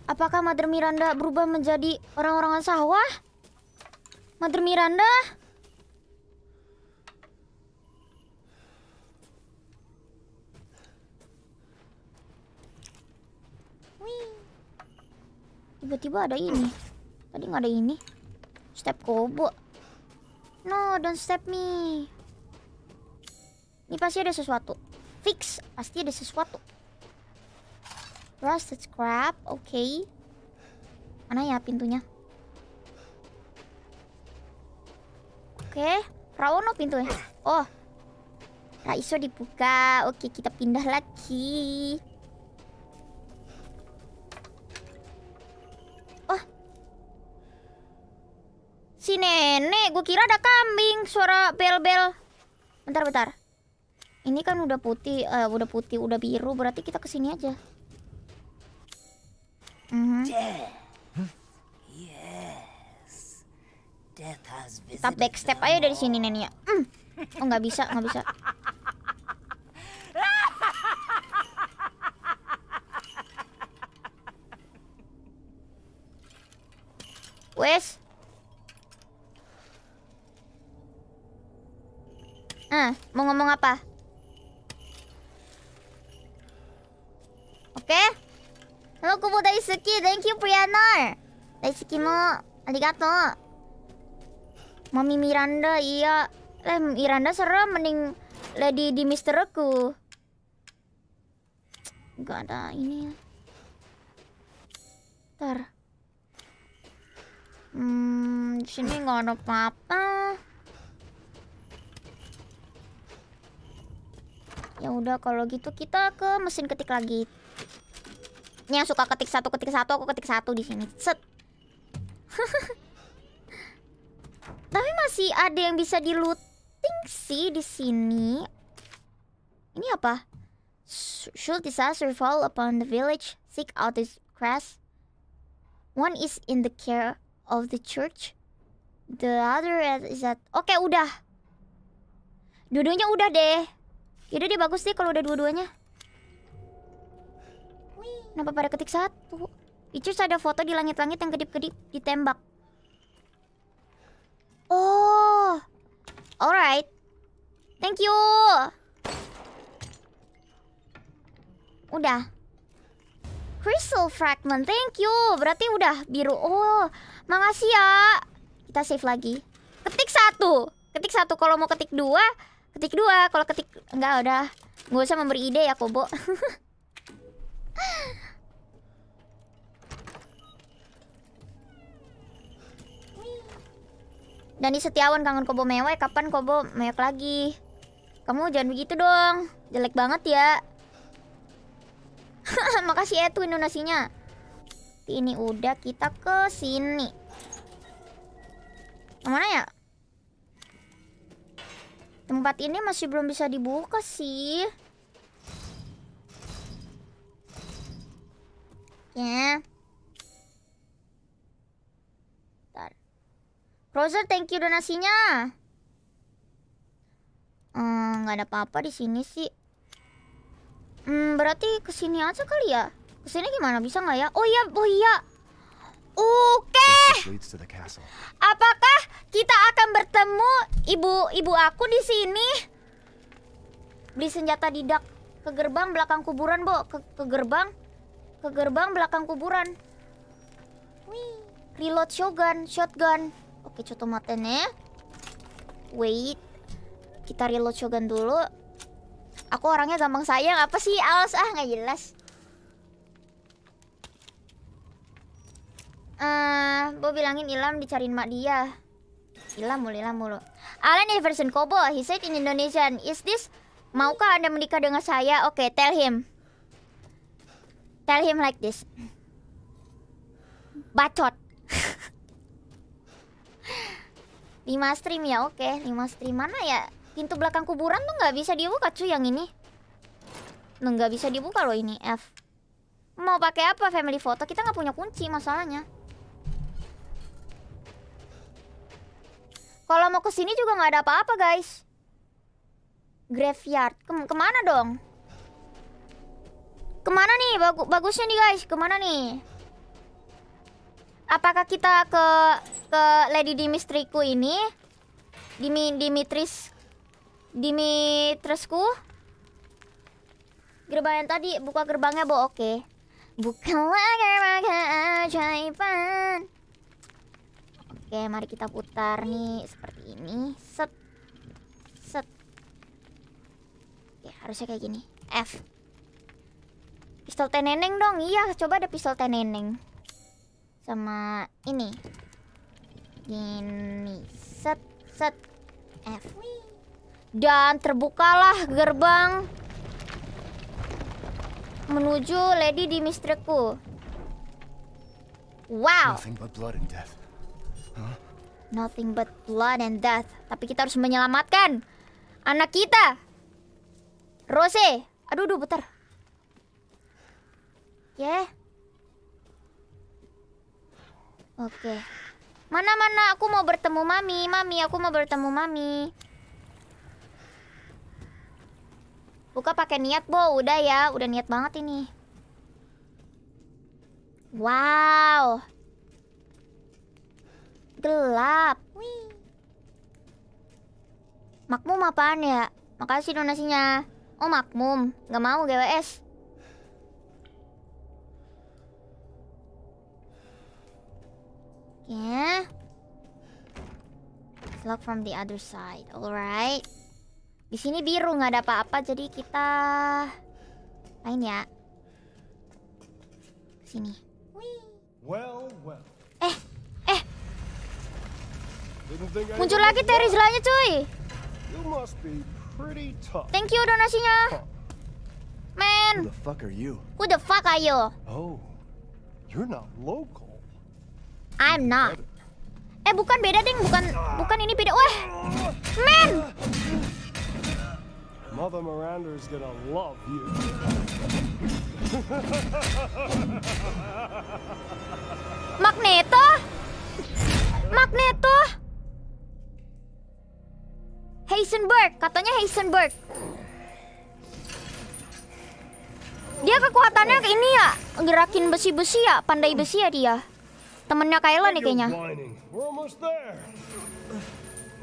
Apakah Mother Miranda berubah menjadi orang-orangan sawah? Mother Miranda? Tiba-tiba ada ini. Tadi nggak ada ini. Step kobo. No, don't step me. Ini pasti ada sesuatu. Fix, pasti ada sesuatu. Rusted scrap, oke. Okay. Mana ya pintunya? Oke, okay. Rawono pintunya. Oh. Raiso dibuka. Oke, okay, kita pindah lagi. Si nenek, gue kira ada kambing Suara bel-bel Bentar, bentar Ini kan udah putih, uh, udah putih, udah biru Berarti kita kesini aja mm -hmm. yes. Kita backstep aja dari sini nenek mm. Oh nggak bisa, nggak bisa Wes Ah, mau ngomong apa? Oke. Okay? Halo Kubo Daisuki, thank you Priyanar. Daisuki mo, arigato. Mami Miranda, iya. Eh, Miranda serem, mending Lady di Mister aku. Gak ada ini. Ya. Ntar. Hmm, di sini nggak ada apa-apa. Ya udah kalau gitu kita ke mesin ketik lagi. yang suka ketik satu ketik satu aku ketik satu di sini. Set. Tapi masih ada yang bisa di looting sih di sini. Ini apa? Should disaster fall upon the village, seek out its crest One is in the care of the church. The other is at... Oke, okay, udah. Dudunya udah deh. Ide dia bagus sih kalau udah dua-duanya. Kenapa pada ketik satu? Itu ada foto di langit-langit yang kedip-kedip ditembak. Oh. Alright. Thank you. Udah. Crystal fragment. Thank you. Berarti udah biru. Oh, makasih ya. Kita save lagi. Ketik satu. Ketik satu kalau mau ketik dua Ketik dua, kalau ketik enggak udah nggak usah memberi ide ya Kobo. di Setiawan kangen Kobo mewah, kapan Kobo mewek lagi? Kamu jangan begitu dong, jelek banget ya. Makasih ya tuh donasinya. Ini udah kita ke sini. Kemana ya? Tempat ini masih belum bisa dibuka sih. Ya. Bentar. Browser, thank you donasinya. Hmm, nggak ada apa-apa di sini sih. Hmm, berarti kesini aja kali ya. Kesini gimana bisa nggak ya? Oh iya, oh iya. Oke. Apakah kita akan bertemu ibu-ibu aku di sini? Beli senjata didak ke gerbang belakang kuburan, Bo. Ke, ke gerbang ke gerbang belakang kuburan. Wih, reload shotgun, shotgun. Oke, cotomaten ya. Wait. Kita reload shotgun dulu. Aku orangnya gampang sayang apa sih? Als ah nggak jelas. Eh, uh, Bo bilangin Ilham dicariin mak dia. Ilham mulu, Ilham mulu. Alan is Kobo. He said in Indonesian, is this maukah anda menikah dengan saya? Oke, okay, tell him. Tell him like this. Bacot. lima stream ya, oke. Okay. Lima stream mana ya? Pintu belakang kuburan tuh nggak bisa dibuka cuy yang ini. Nggak bisa dibuka loh ini F. Mau pakai apa family photo? Kita nggak punya kunci masalahnya. Kalau mau ke sini juga nggak ada apa-apa, guys. Graveyard. Kem kemana dong? Kemana nih? Bagu bagusnya nih, guys. Kemana nih? Apakah kita ke ke Lady Dimitrisku ini? Dimi Dimitris Dimitresku? Gerbang yang tadi buka gerbangnya, Bo. Oke. Okay. Bukalah gerbang keajaiban. Oke, mari kita putar nih seperti ini. Set. Set. Ya, harusnya kayak gini. F. Pistol teneneng dong. Iya, coba ada pistol teneneng. Sama ini. Gini. Set, set. F. Dan terbukalah gerbang menuju Lady Dimitrescu. Wow. Nothing but blood and death. Tapi kita harus menyelamatkan anak kita. Rose. Aduh, aduh, bentar. Ya. Yeah. Oke. Okay. Mana mana aku mau bertemu mami, mami aku mau bertemu mami. Buka pakai niat, Bo. Udah ya, udah niat banget ini. Wow gelap. Wih. Makmum apaan ya? Makasih donasinya. Oh makmum, nggak mau GWS. Ya. Yeah. Slug from the other side. Alright. Di sini biru nggak ada apa-apa, jadi kita main ya. Sini. Well, well. Muncul lagi Terizlanya cuy. Thank you donasinya. Man. Who the fuck are you? Who the fuck are you? Oh, you're not local. I'm not. Eh bukan beda ding, bukan bukan ini beda. Wah, man. Mother Miranda is gonna love you. Magneto? Magneto? Heisenberg, katanya Heisenberg. Dia kekuatannya ke ini ya, gerakin besi-besi ya, pandai besi ya dia. Temennya Kayla nih kayaknya.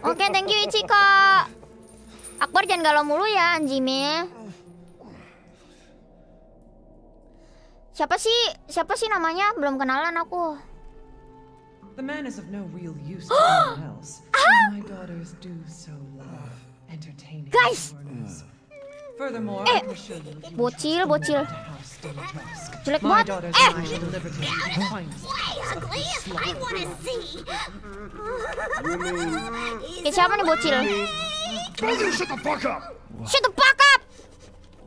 Oke, okay, thank you Ichiko. Akbar jangan galau mulu ya, Anjime. Siapa sih? Siapa sih namanya? Belum kenalan aku. The man is of no real use to anyone else. Ah! My daughters do so Guys! Eh, bocil, bocil. Jelek banget. Eh! Kayak siapa nih bocil? Shut the fuck up! Shut the fuck up!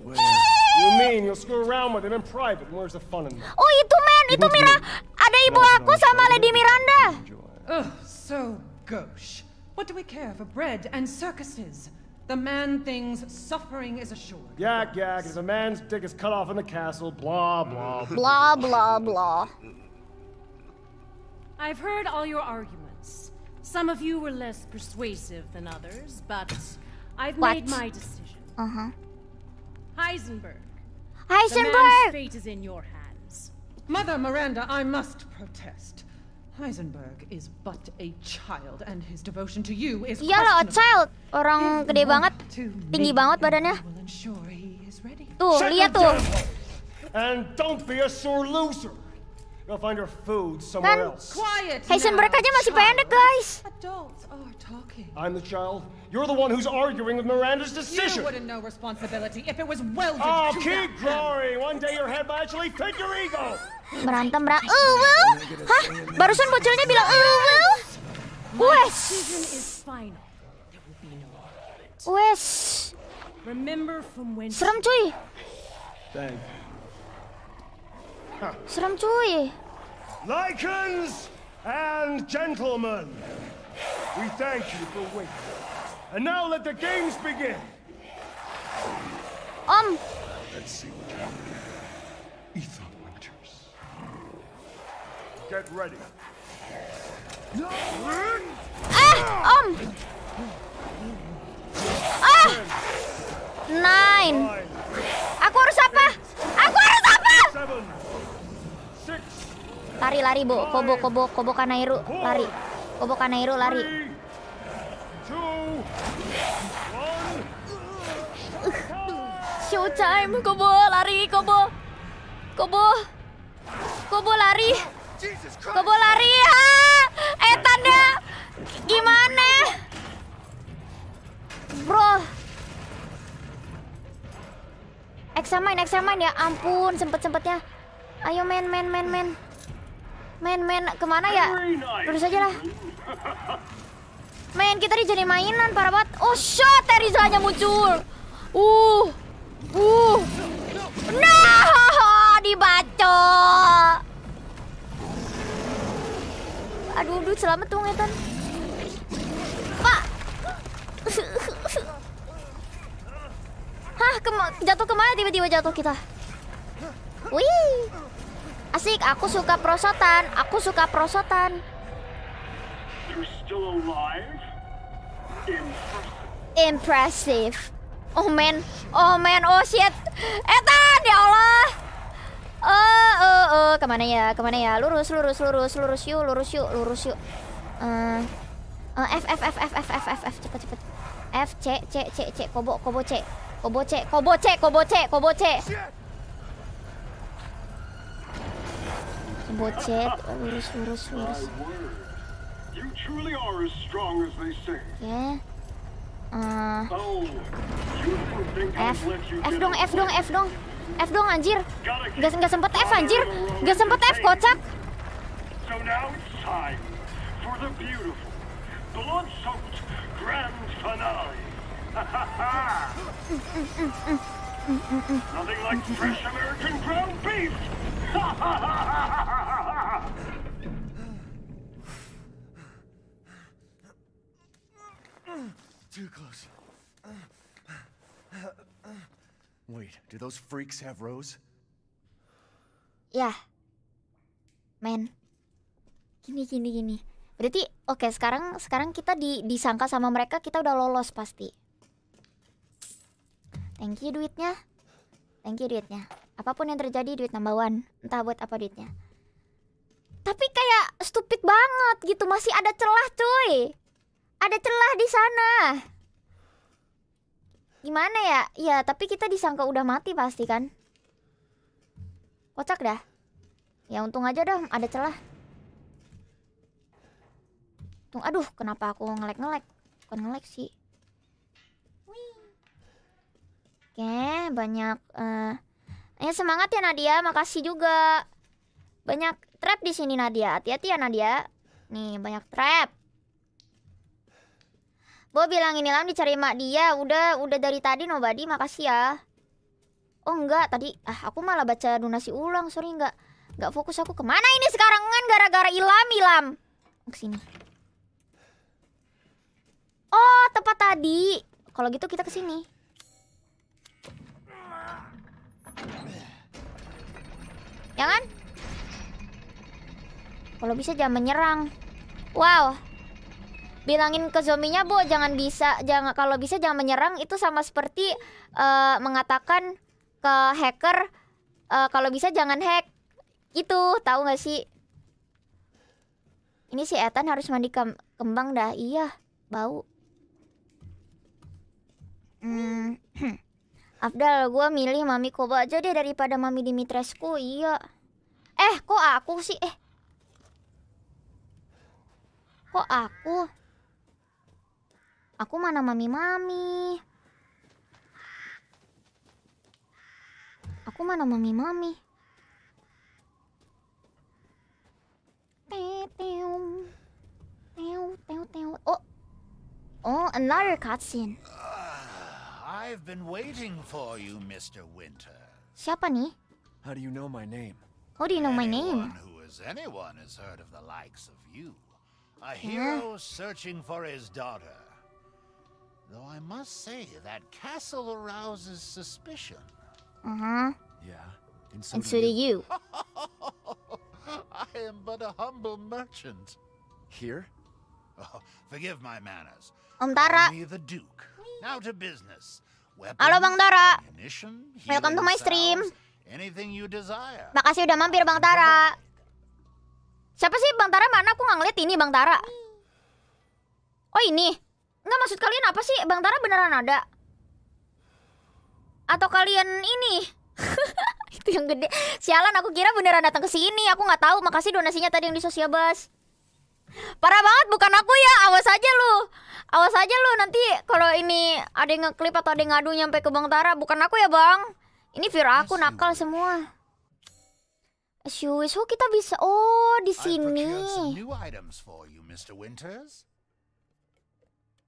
You mean you'll screw around with in private? Where's the fun in that? Oh itu men, itu Mira, ada ibu aku sama Lady Miranda. so gauche. What do we care for bread and circuses? The man thing's suffering is assured. Yak yak, if a man's dick is cut off in the castle, blah blah. blah blah blah. I've heard all your arguments. Some of you were less persuasive than others, but I've what? made my decision. Uh-huh. Heisenberg. Heisenberg! The man's fate is in your hands. Mother Miranda, I must protest. Heisenberg is but a child and his devotion to you is a child. Orang gede banget, tinggi banget badannya. Tuh, lihat tuh. And don't be a sore loser. Dan Haisen mereka aja masih pendek, guys. I'm the child. You're the one who's arguing with Miranda's decision. You wouldn't know responsibility if it was welded to oh, ah, to keep glory. One day your head might actually fit your ego. Berantem berat. Uh, Hah? Barusan bocilnya bilang uh, Wes. Wes. Serem cuy. Thanks. Serem Lycans and gentlemen, we thank you for waiting. And now let the games begin. Um. Let's see what happens. Ethan Winters. Get ready. Ah, um. Ah. Nine. Aku harus apa? Aku Lari lari bu, kobo kobo kobo kanairu lari, kobo kanairu lari. Showtime, kobo lari, kobo, kobo, kobo lari, kobo lari ha Eh tanda, gimana, bro? Examine, examine ya. Ampun, sempet-sempetnya. Ayo men, main, men, men. main, men, kemana ya? Terus aja lah. Men, kita dijadi mainan, para banget. Oh, shot, Teriza hanya muncul. Uh, uh. No, dibaco. Aduh, aduh, selamat tuh Ngetan. Pak. Hah, kema jatuh kemana tiba-tiba jatuh kita? Wih. Asik, aku suka prosotan. Aku suka prosotan. Impressive. Oh man, oh man, oh shit. Etan, ya Allah. Oh, oh, oh, kemana ya, kemana ya? Lurus, lurus, lurus, lurus yuk, lurus yuk, lurus yuk. Uh, uh, F, F, F, F, F, F, F, F, cepet, cepet. F, C, C, C, C, kobo, kobo, C. Koboce, koboce, koboce, koboce. Koboce, urus, urus, urus. Ya. F. F dong, F dong, F dong. F dong anjir. Gak, gak sempet F anjir. Gak sempet F kocak. So now it's time for the beautiful, blood-soaked grand finale. Nothing like fresh American ground beef! Too close. Wait, do those freaks have rose? Yeah. Men. Gini, gini, gini. Berarti, oke okay, sekarang sekarang kita di, disangka sama mereka kita udah lolos pasti. Thank you duitnya. Thank you duitnya. Apapun yang terjadi duit number one. Entah buat apa duitnya. Tapi kayak stupid banget gitu. Masih ada celah cuy. Ada celah di sana. Gimana ya? Ya tapi kita disangka udah mati pasti kan. Kocak dah. Ya untung aja dah ada celah. Tung, aduh kenapa aku ngelek-ngelek. Bukan ngelek sih. Oke, banyak uh, ya semangat ya Nadia, makasih juga. Banyak trap di sini Nadia. Hati-hati ya Nadia. Nih, banyak trap. Bo ini Ilham dicari mak dia. Udah, udah dari tadi nobody, makasih ya. Oh enggak, tadi ah aku malah baca donasi ulang, sorry enggak. Enggak fokus aku kemana ini sekarang kan gara-gara Ilam Ilam Ke sini. Oh, tepat tadi. Kalau gitu kita ke sini. jangan, ya Kalau bisa jangan menyerang. Wow. Bilangin ke zombinya, Bu, jangan bisa jangan kalau bisa jangan menyerang itu sama seperti uh, mengatakan ke hacker uh, kalau bisa jangan hack. itu tahu nggak sih? Ini si Ethan harus mandi kem kembang dah. Iya, bau. Hmm. Afdal, gue milih Mami Koba aja deh daripada Mami Dimitrescu, iya. Eh, kok aku sih? Eh. Kok aku? Aku mana mami-mami? Aku mana mami-mami? Teo, teo, teo. Oh, oh, another cutscene. I've been waiting for you, Mr. Winter. Siapa How do you know my name? How do you know anyone my name? Anyone who is anyone has heard of the likes of you. A hero yeah. searching for his daughter. Though I must say, that castle arouses suspicion. Uh-huh. Yeah, and so, and do, you. you. I am but a humble merchant. Here? Oh, forgive my manners. Um, Call me the Duke. Now to business. Halo Bang Tara. Welcome to my stream. Makasih udah mampir Bang Tara. Siapa sih Bang Tara mana? Aku nggak ngeliat ini Bang Tara. Oh ini? Nggak maksud kalian apa sih? Bang Tara beneran ada? Atau kalian ini? itu yang gede. Sialan aku kira beneran datang ke sini. Aku nggak tahu. Makasih donasinya tadi yang di sosial bus. Parah banget bukan aku ya. Awas aja lu. Awas aja lu nanti kalau ini ada yang ngeklip atau ada yang ngadu nyampe ke Bang Tara, bukan aku ya, Bang. Ini Viral aku nakal semua. Shoes, oh kita bisa. Oh, di sini.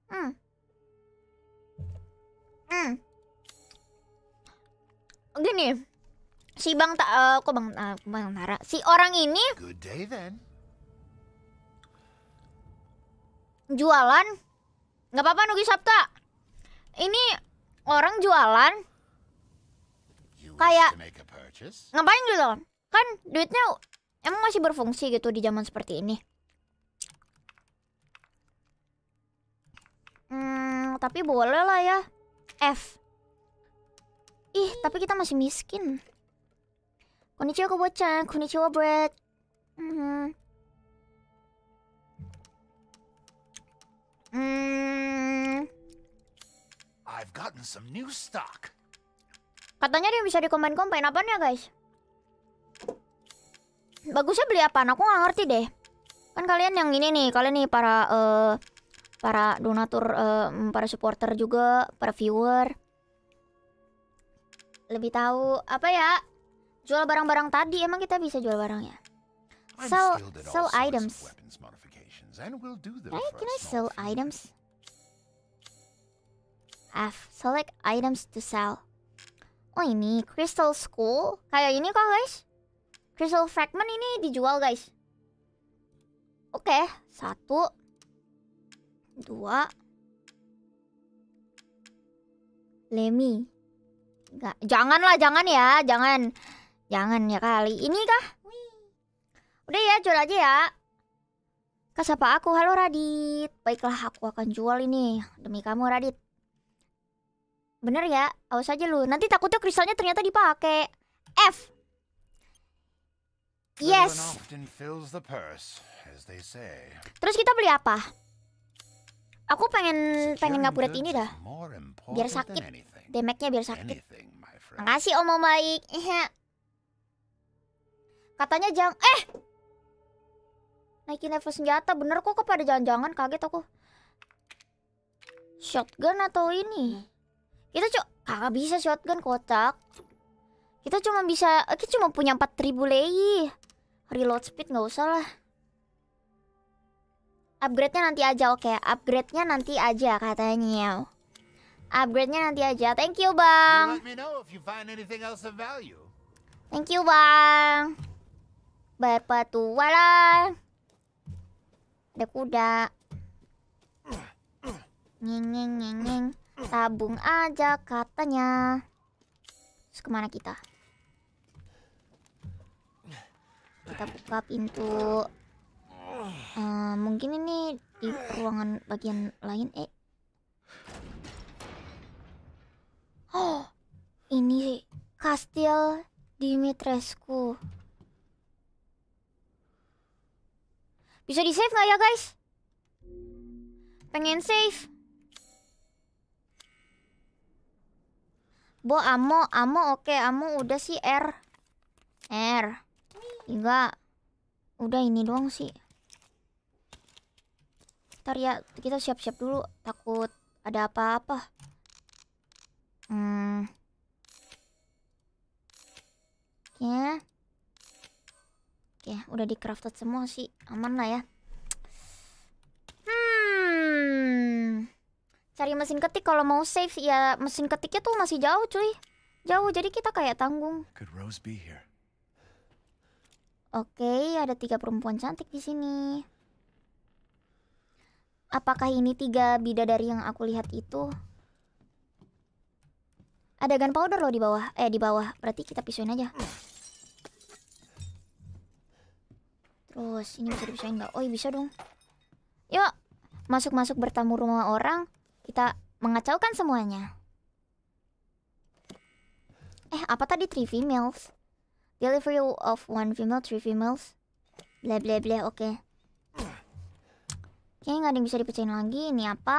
Hmm. Hmm. Gini. Si Bang tak, uh, eh, kok Bang uh, Bang Tara? Si orang ini Jualan nggak apa-apa Nugi Sapta. Ini orang jualan. Kayak ngapain gitu kan? duitnya emang masih berfungsi gitu di zaman seperti ini. Hmm, tapi boleh lah ya. F. Ih, tapi kita masih miskin. Konnichiwa kobo konnichiwa Bread. Mm -hmm. Hmm. I've gotten some new stock. Katanya dia bisa dikombin-kombin apanya guys? Bagusnya beli apa? Aku nggak ngerti deh. Kan kalian yang ini nih, kalian nih para uh, para donatur, uh, para supporter juga, para viewer. Lebih tahu apa ya? Jual barang-barang tadi emang kita bisa jual barangnya. Sell sell items. Then we'll do the Right, can I sell few. items? F. Select items to sell. Oh ini crystal school kayak ini kok guys. Crystal fragment ini dijual guys. Oke, okay. satu, dua, Lemmy. Enggak, janganlah, jangan ya, jangan. Jangan ya kali. Ini kah? Udah ya, jual aja ya. Kasapa aku, halo Radit. Baiklah, aku akan jual ini demi kamu Radit. Bener ya, awas aja lu. Nanti takutnya kristalnya ternyata dipakai. F. Yes. Terus kita beli apa? Aku pengen pengen ngapuret ini dah. Biar sakit. damage biar sakit. Makasih om, om baik. Katanya jangan eh Naikin level senjata Bener kok kepada jangan-jangan kaget aku Shotgun atau ini Kita cok Kakak bisa shotgun kocak Kita cuma bisa Kita cuma punya 4000 lei Reload speed nggak usah lah Upgrade-nya nanti aja oke okay. Upgrade-nya nanti aja katanya Upgrade-nya nanti aja Thank you bang Thank you bang Berpetualang ada kuda Nying, nying, nying. tabung aja katanya terus kemana kita kita buka pintu uh, mungkin ini di ruangan bagian lain eh oh ini kastil Dimitrescu Bisa di save nggak ya guys? Pengen save. Bo amo, amo oke, okay. amo udah sih R. R. Enggak. Udah ini doang sih. Ntar ya, kita siap-siap dulu takut ada apa-apa. Hmm. Ya. Oke, ya, udah di crafted semua sih. Aman lah ya. Hmm. Cari mesin ketik kalau mau save ya mesin ketiknya tuh masih jauh, cuy. Jauh jadi kita kayak tanggung. Oke, ada tiga perempuan cantik di sini. Apakah ini tiga bidadari yang aku lihat itu? Ada gunpowder loh di bawah. Eh, di bawah. Berarti kita pisuin aja. Terus ini bisa dipisahin nggak? Oh iya bisa dong. Yuk masuk-masuk bertamu rumah orang. Kita mengacaukan semuanya. Eh apa tadi three females? Delivery of one female, three females. Bla bla bla. Oke. Okay. Kayaknya nggak ada yang bisa dipecahin lagi. Ini apa?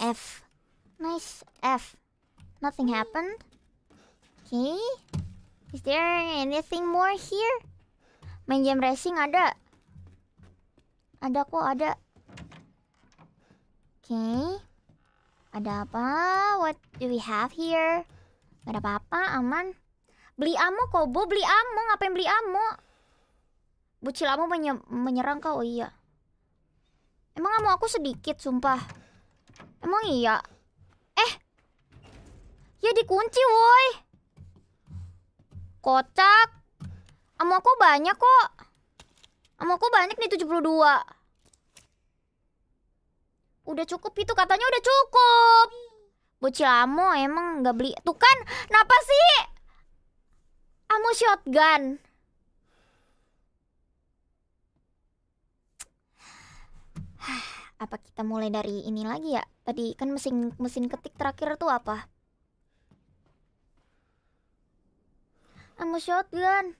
F. Nice F. Nothing happened. Oke. Okay. Is there anything more here? Main game racing ada. Ada kok, ada. Oke. Okay. Ada apa? What do we have here? Gak ada apa-apa, aman. Beli ammo kok, Bu. Beli ammo. Ngapain beli ammo? Bucil ammo menye menyerang kau, oh, iya. Emang ammo aku sedikit, sumpah. Emang iya? Eh! Ya dikunci, woi! Kocak. Amo aku banyak kok. Amo aku banyak nih 72. Udah cukup itu katanya udah cukup. Bocil Amo emang nggak beli. Tuh kan, kenapa sih? Amo shotgun. apa kita mulai dari ini lagi ya? Tadi kan mesin mesin ketik terakhir tuh apa? Ammo shotgun.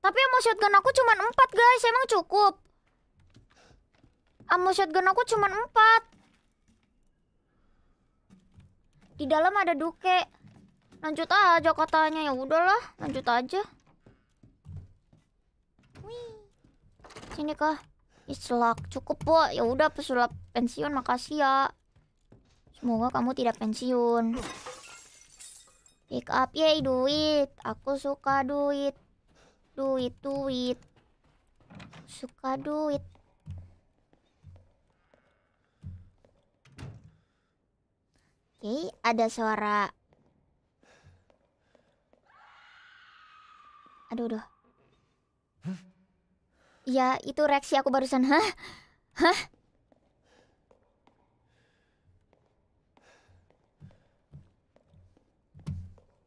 Tapi ammo shotgun aku cuma 4, guys. Emang cukup? Ammo shotgun aku cuma 4. Di dalam ada duke. Lanjut aja katanya. Ya udahlah, lanjut aja. Wih. Sini kah? luck. cukup po. Ya udah pesulap pensiun makasih ya. Semoga kamu tidak pensiun. Pick up yay duit. Aku suka duit. Duit, duit. Suka duit. Oke, okay, ada suara. Aduh, duh. Ya, itu reaksi aku barusan. Hah? Hah?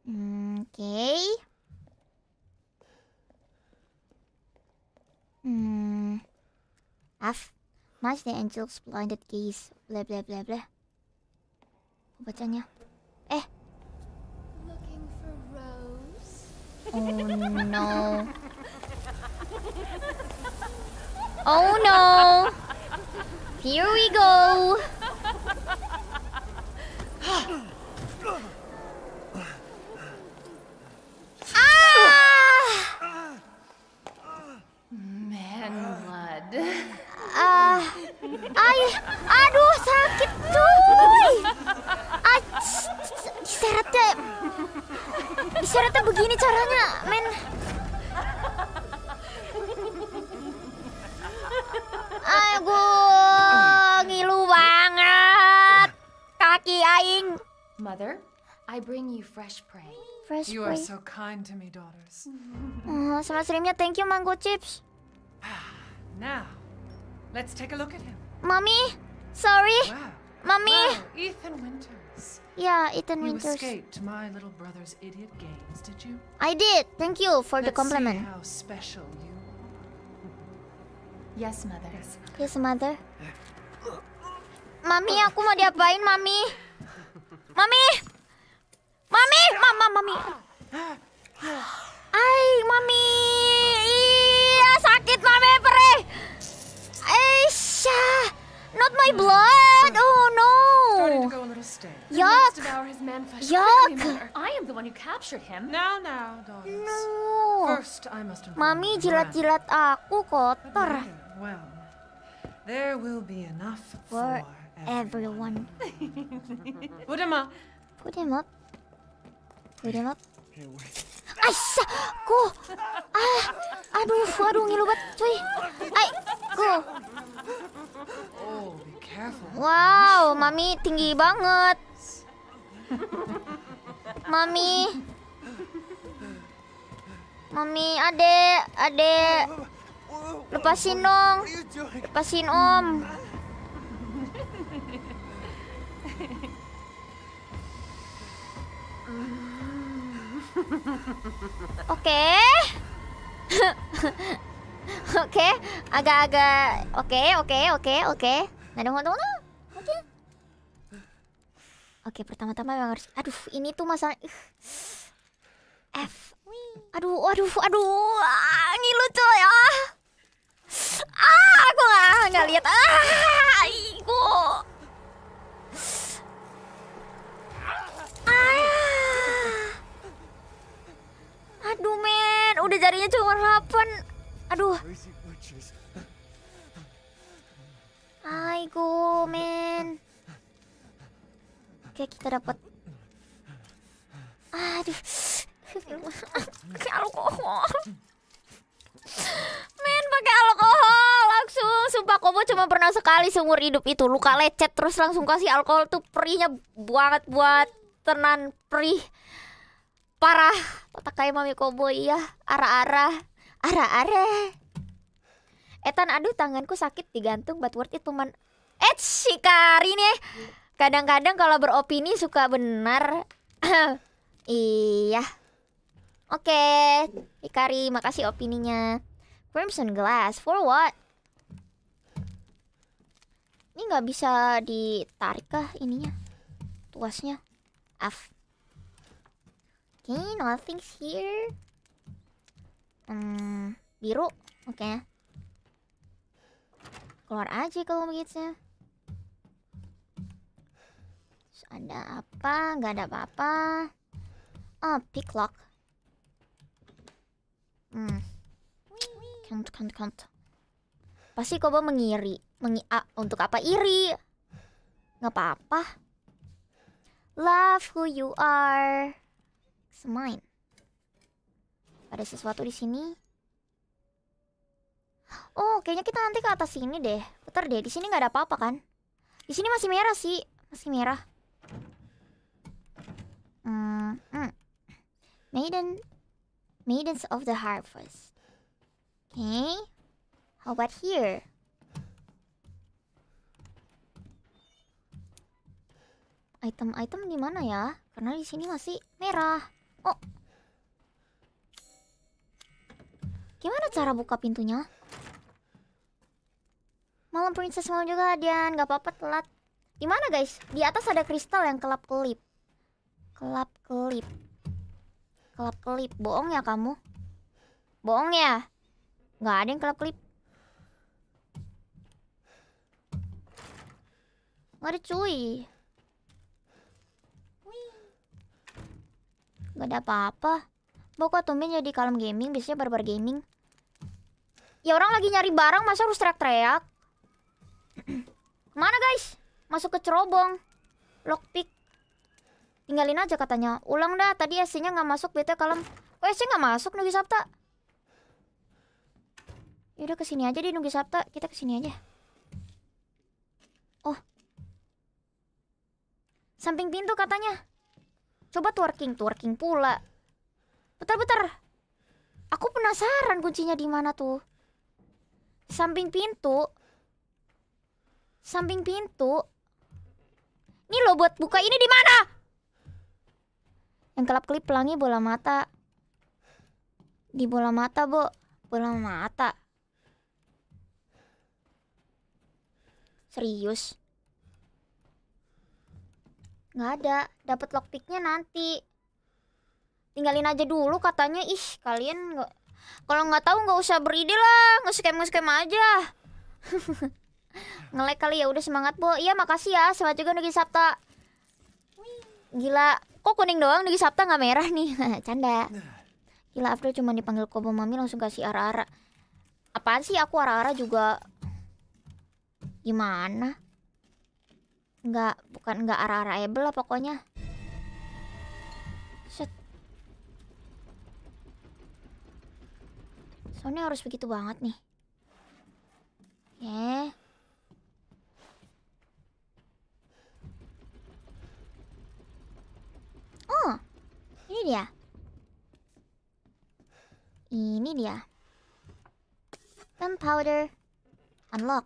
Okay. Hmm. F. Match the angel's blinded gaze. Blah blah blah blah. What's Pobacanya. Eh. Looking for Rose. Oh no. oh no. Here we go. Ay, aduh sakit cuy. Ah, diseretnya, diseretnya begini caranya, men. Ay, gue ngilu banget. Kaki aing. Mother, I bring you fresh prey. Fresh you prey. are so kind to me, daughters. Oh, sama serimnya, thank you, Mango Chips. Ah, now, let's take a look at him. Mommy? Sorry? Wow. Mommy? Wow. Ethan Winters. Yeah, Ethan Winters. You escaped my little brother's idiot games, did you? I did. Thank you for Let's the compliment. See how special you are. Yes, mother. Yes, yes mother. Uh. mami, aku mau diapain, mami? Mami! Mami! Mama, mami. Ay, mami. Iya, sakit mami perih. Eish. Asha! Not my blood! Oh no! Yuck! Yuck! I am the one who captured him. Now, now, No. First, I must Mami jilat-jilat aku kotor. Well, there will be enough for everyone. Put him up. Put him up. Put him up. Aisyah, go. Ah, aduh, ah, aduh ngilu banget, cuy. Ai, go. Wow, Mami tinggi banget. Mami. Mami, adek, adek. Lepasin dong. Lepasin om. Oke. Okay. oke, agak-agak oke, oke, oke, oke. Nah, dong, dong, Oke. Oke, pertama-tama memang harus aduh, ini tuh masalah F. Aduh, aduh, aduh. Ah, lucu ya? Ah. aku nggak nggak lihat. Ah, ah. Aduh, men. Udah jarinya cuma 8. Aduh. Aigo, men. Oke, kita dapat. Aduh. alkohol. Men, pakai alkohol langsung. Sumpah Kobo cuma pernah sekali seumur hidup itu luka lecet terus langsung kasih alkohol tuh perihnya banget buat tenan perih parah. Tata kayak mami Kobo iya, arah-arah ara ara. Etan aduh tanganku sakit digantung Batword it man. Eh si Kari nih. Kadang-kadang kalau beropini suka benar. iya. Oke, okay. Ikari, makasih opininya. Crimson Glass, for what? Ini nggak bisa ditarik kah ininya? Tuasnya. Af. Okay, nothing's here. Hmm, biru. Oke. Okay. Keluar aja kalau begitu. Terus ada apa? Gak ada apa-apa. Oh, pick lock. Hmm. Count, count, count. Pasti mau mengiri. Mengi ah, untuk apa iri? Gak apa-apa. Love who you are. It's mine. Ada sesuatu di sini? Oh, kayaknya kita nanti ke atas sini deh. Putar deh, di sini nggak ada apa-apa kan? Di sini masih merah sih, masih merah. Hmm, hmm. Maiden, maidens of the harvest. Okay, how about here? Item-item di mana ya? Karena di sini masih merah. Oh, Gimana cara buka pintunya? Malam princess malam juga Dian, gak apa-apa telat. Gimana guys? Di atas ada kristal yang kelap-kelip. Kelap-kelip. Kelap-kelip. Bohong ya kamu? Bohong ya? Gak ada yang kelap-kelip. Nggak ada cuy. Gak ada apa-apa. Boko tumben jadi kalem gaming, biasanya barbar gaming. Ya orang lagi nyari barang masa harus teriak-teriak? Mana guys? Masuk ke cerobong. Lockpick. Tinggalin aja katanya. Ulang dah, tadi SC-nya nggak masuk, bete kalem. Oh, SC nggak masuk Nugi Sabta Yaudah kesini aja di Nugi Sabta kita kesini aja. Oh. Samping pintu katanya. Coba twerking, twerking pula. Bentar-bentar. Aku penasaran kuncinya di mana tuh. Samping pintu. Samping pintu. Ini lo buat buka ini di mana? Yang kelap-kelip pelangi bola mata. Di bola mata, bu, Bola mata. Serius? Nggak ada. Dapat lockpicknya nanti. Tinggalin aja dulu katanya. Ih, kalian nggak kalau nggak tahu nggak usah beride lah, nggak scam nggak scam aja. Ngelek kali ya udah semangat, Bu. Iya, makasih ya. Semangat juga Nugi Sabta. Gila, kok kuning doang Nugi Sabta nggak merah nih. Canda. Gila, April cuma dipanggil Kobo Mami langsung kasih arah-arah. Apaan sih aku arah-arah juga? Gimana? Nggak, bukan nggak arah-arah able, pokoknya. Soalnya harus begitu banget nih. Eh. Oh, ini dia. Ini dia. powder, Unlock.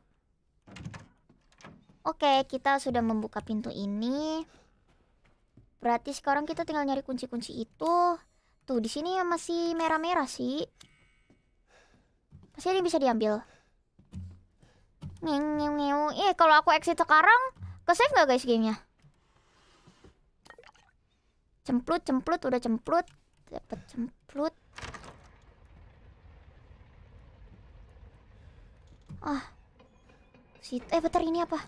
Oke, kita sudah membuka pintu ini. Berarti sekarang kita tinggal nyari kunci-kunci itu. Tuh, di sini masih merah-merah sih ada ini bisa diambil. ngeu. Eh, kalau aku exit sekarang, ke save nggak guys gamenya? Cemplut, cemplut, udah cemplut. Dapat cemplut. Ah. sih. eh bentar ini apa?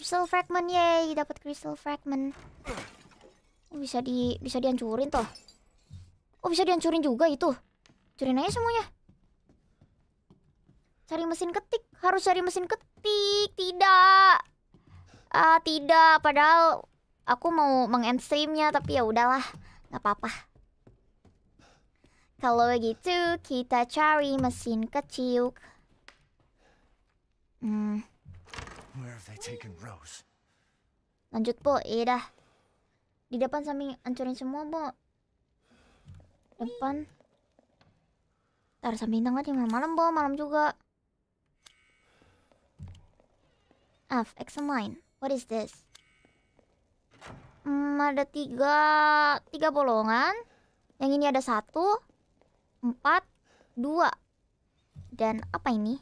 Crystal fragment, yay, dapat crystal fragment. Bisa di bisa dihancurin toh. Oh bisa dihancurin juga itu Curin aja semuanya Cari mesin ketik Harus cari mesin ketik Tidak Ah Tidak padahal Aku mau meng Tapi ya udahlah Gak apa-apa Kalau begitu kita cari mesin kecil hmm. Lanjut po Iya dah Di depan samping hancurin semua po umpan ntar sampai bintang tadi malam-malam malam juga ah, F examine what is this hmm, ada tiga tiga bolongan yang ini ada satu empat dua dan apa ini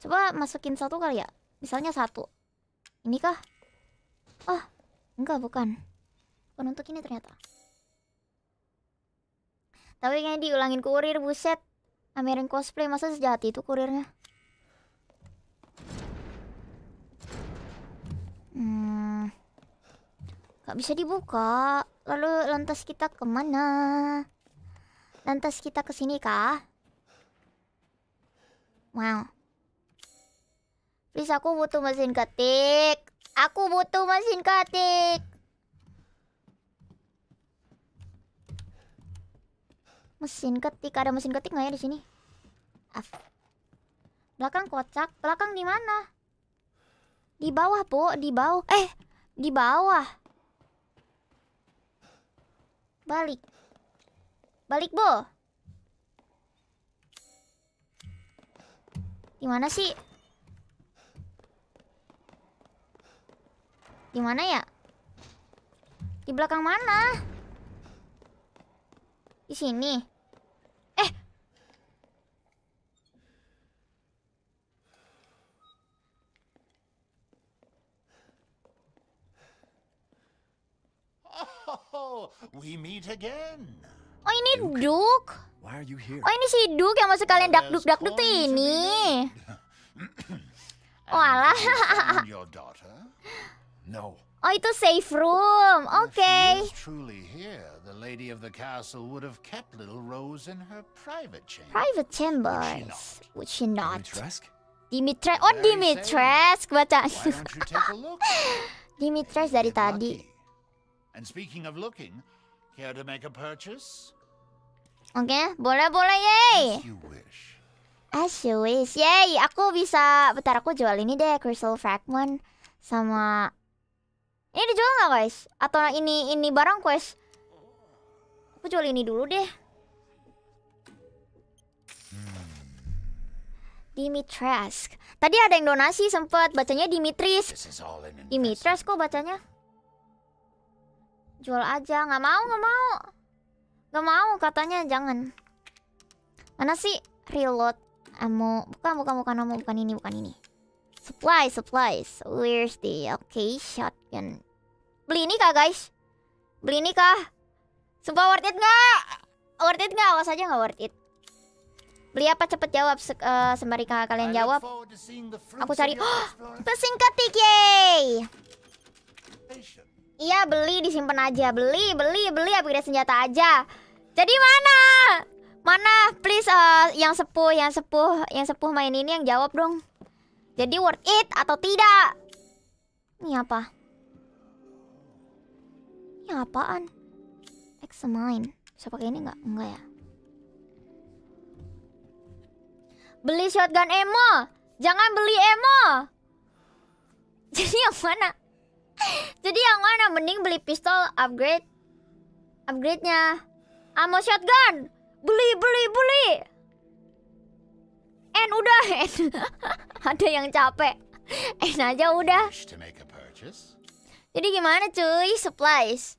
coba masukin satu kali ya misalnya satu ini kah oh, enggak bukan bukan untuk ini ternyata tapi kayaknya diulangin kurir, buset. Amerin cosplay, masa sejahat itu kurirnya? Hmm. Gak bisa dibuka. Lalu lantas kita kemana? Lantas kita ke sini kah? Wow. Please aku butuh mesin ketik. Aku butuh mesin ketik. Mesin ketik, ada mesin ketik nggak ya di sini? Af. Belakang kocak, belakang di mana? Di bawah, Bu, di bawah. Eh, di bawah. Balik. Balik, Bu. Di mana sih? Di mana ya? Di belakang mana? Di sini. Eh. Oh, we meet again. Oh ini Duke. Why are you here? Oh ini si Duke yang masuk kalian dak dak duk tuh ini. oh alah. your daughter? No. Oh, itu safe room. Oke. Okay. the lady of the castle would have kept little Rose in her private chamber. Private chambers. Would she not? Dimitrescu? Dimitres oh, Dimitrescu baca. Dimitrescu dari tadi. And speaking of looking, care to make a purchase? Oke, okay, boleh boleh, yay. As you wish. As you wish, yay. Aku bisa, bentar aku jual ini deh, crystal fragment sama ini dijual nggak guys? Atau ini ini barang quest? Aku jual ini dulu deh. Dimitresk. Tadi ada yang donasi sempet bacanya Dimitris. Dimitresk kok bacanya? Jual aja, nggak mau nggak mau, nggak mau katanya jangan. Mana sih reload? Amo bukan bukan bukan bukan ini bukan ini. Supply supplies. Where's the okay shotgun? Beli ini kah guys? Beli ini kah? Sumpah worth it nggak? Worth it nggak? Awas aja nggak worth it. Beli apa cepet jawab se uh, sembari kalian jawab. Aku cari oh, ketik yay. Iya beli disimpan aja beli beli beli upgrade senjata aja. Jadi mana? Mana please uh, yang sepuh yang sepuh yang sepuh main ini yang jawab dong. Jadi worth it atau tidak? Ini apa? ini apaan? Examine. Bisa pakai ini nggak? Enggak ya. Beli shotgun emo. Jangan beli emo. Jadi yang mana? Jadi yang mana? Mending beli pistol upgrade. Upgrade-nya. Amo shotgun. Beli, beli, beli. En udah, en. Ada yang capek. En aja udah. Jadi gimana cuy? Supplies.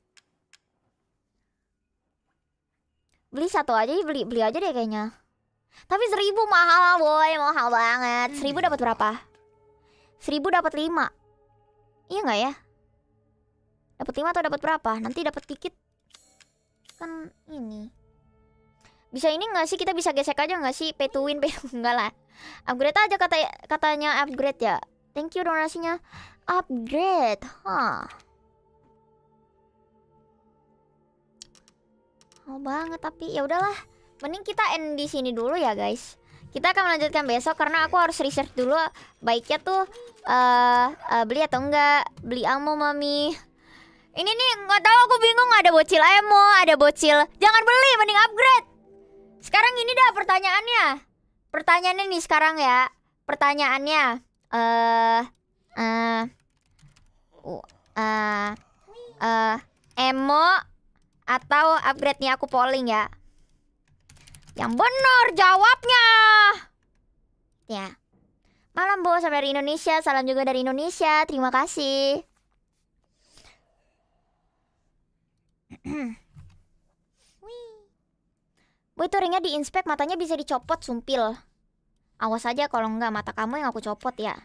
beli satu aja beli beli aja deh kayaknya tapi seribu mahal boy mahal banget seribu hmm. dapat berapa seribu dapat lima iya nggak ya dapat lima atau dapat berapa nanti dapat dikit kan ini bisa ini nggak sih kita bisa gesek aja nggak sih pay to win pay to... enggak lah upgrade aja kata katanya upgrade ya thank you donasinya upgrade huh Mau banget tapi ya udahlah. Mending kita end di sini dulu ya guys. Kita akan melanjutkan besok karena aku harus research dulu baiknya tuh uh, uh, beli atau enggak beli ammo mami. Ini nih nggak tahu aku bingung ada bocil emo, ada bocil jangan beli mending upgrade. Sekarang ini dah pertanyaannya. Pertanyaannya nih sekarang ya. Pertanyaannya eh uh, eh uh, uh, uh, eh, emo atau upgrade-nya aku polling ya. Yang benar jawabnya. Ya. Malam Bu, sampai dari Indonesia. Salam juga dari Indonesia. Terima kasih. Bu itu ringnya di diinspek matanya bisa dicopot sumpil. Awas aja kalau nggak mata kamu yang aku copot ya.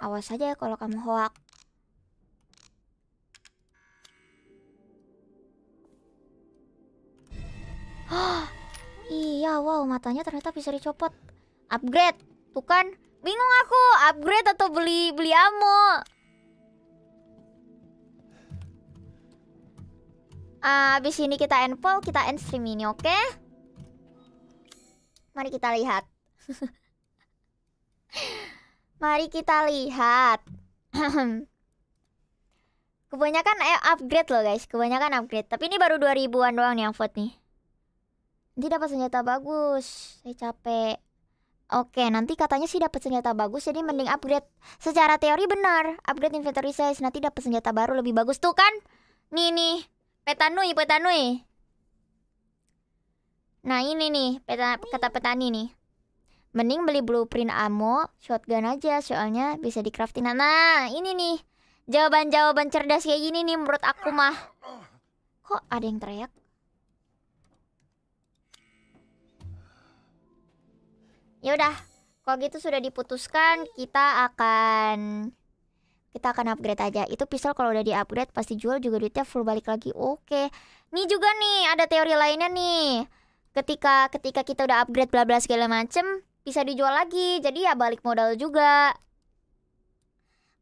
Awas aja kalau kamu hoax iya, wow, matanya ternyata bisa dicopot. Upgrade, tuh kan? Bingung aku, upgrade atau beli beli ammo? abis ini kita end poll, kita end stream ini, oke? Okay? Mari kita lihat. Mari kita lihat. Kebanyakan eh, upgrade loh guys, kebanyakan upgrade. Tapi ini baru 2000-an doang nih yang vote nih dia dapat senjata bagus. Saya eh, capek. Oke, nanti katanya sih dapat senjata bagus, jadi mending upgrade. Secara teori benar, upgrade inventory size nanti dapat senjata baru lebih bagus tuh kan? Nih nih, petanui, petanui. Nah ini nih, peta, kata petani nih. Mending beli blueprint ammo, shotgun aja, soalnya bisa di crafting. Nah, nah, ini nih, jawaban-jawaban cerdas kayak gini nih menurut aku mah. Kok ada yang teriak? Ya udah, kalau gitu sudah diputuskan kita akan kita akan upgrade aja. Itu pistol kalau udah di-upgrade pasti jual juga duitnya full balik lagi. Oke. Nih juga nih ada teori lainnya nih. Ketika ketika kita udah upgrade bla bla segala macem bisa dijual lagi. Jadi ya balik modal juga.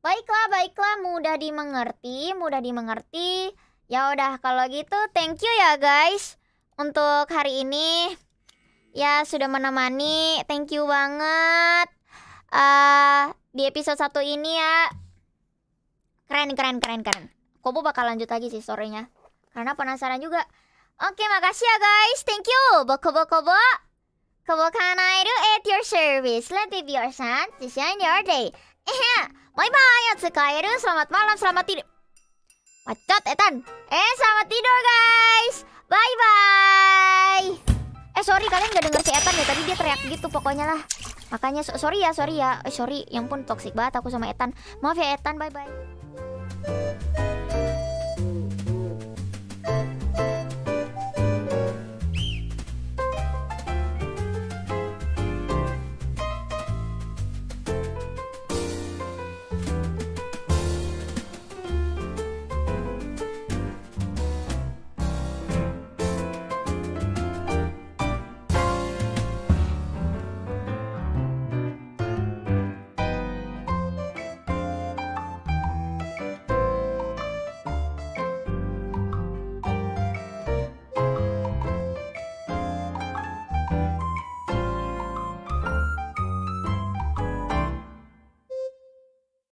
Baiklah, baiklah, mudah dimengerti, mudah dimengerti. Ya udah kalau gitu thank you ya guys untuk hari ini ya sudah menemani. Thank you banget. Uh, di episode satu ini ya. Keren, keren, keren, keren. Kobo bakal lanjut lagi sih sorenya. Karena penasaran juga. Oke, makasih ya guys. Thank you. Boko boko bo. Kobo kanairu at your service. Let me be your son. This is your day. Eh, bye bye. Otsukaeru. Selamat malam, selamat tidur. Macet, Etan. Eh, selamat tidur guys. Bye bye. Eh sorry kalian gak denger si Ethan ya Tadi dia teriak gitu pokoknya lah Makanya so sorry ya sorry ya eh, Sorry yang pun toxic banget aku sama Ethan Maaf ya Ethan bye bye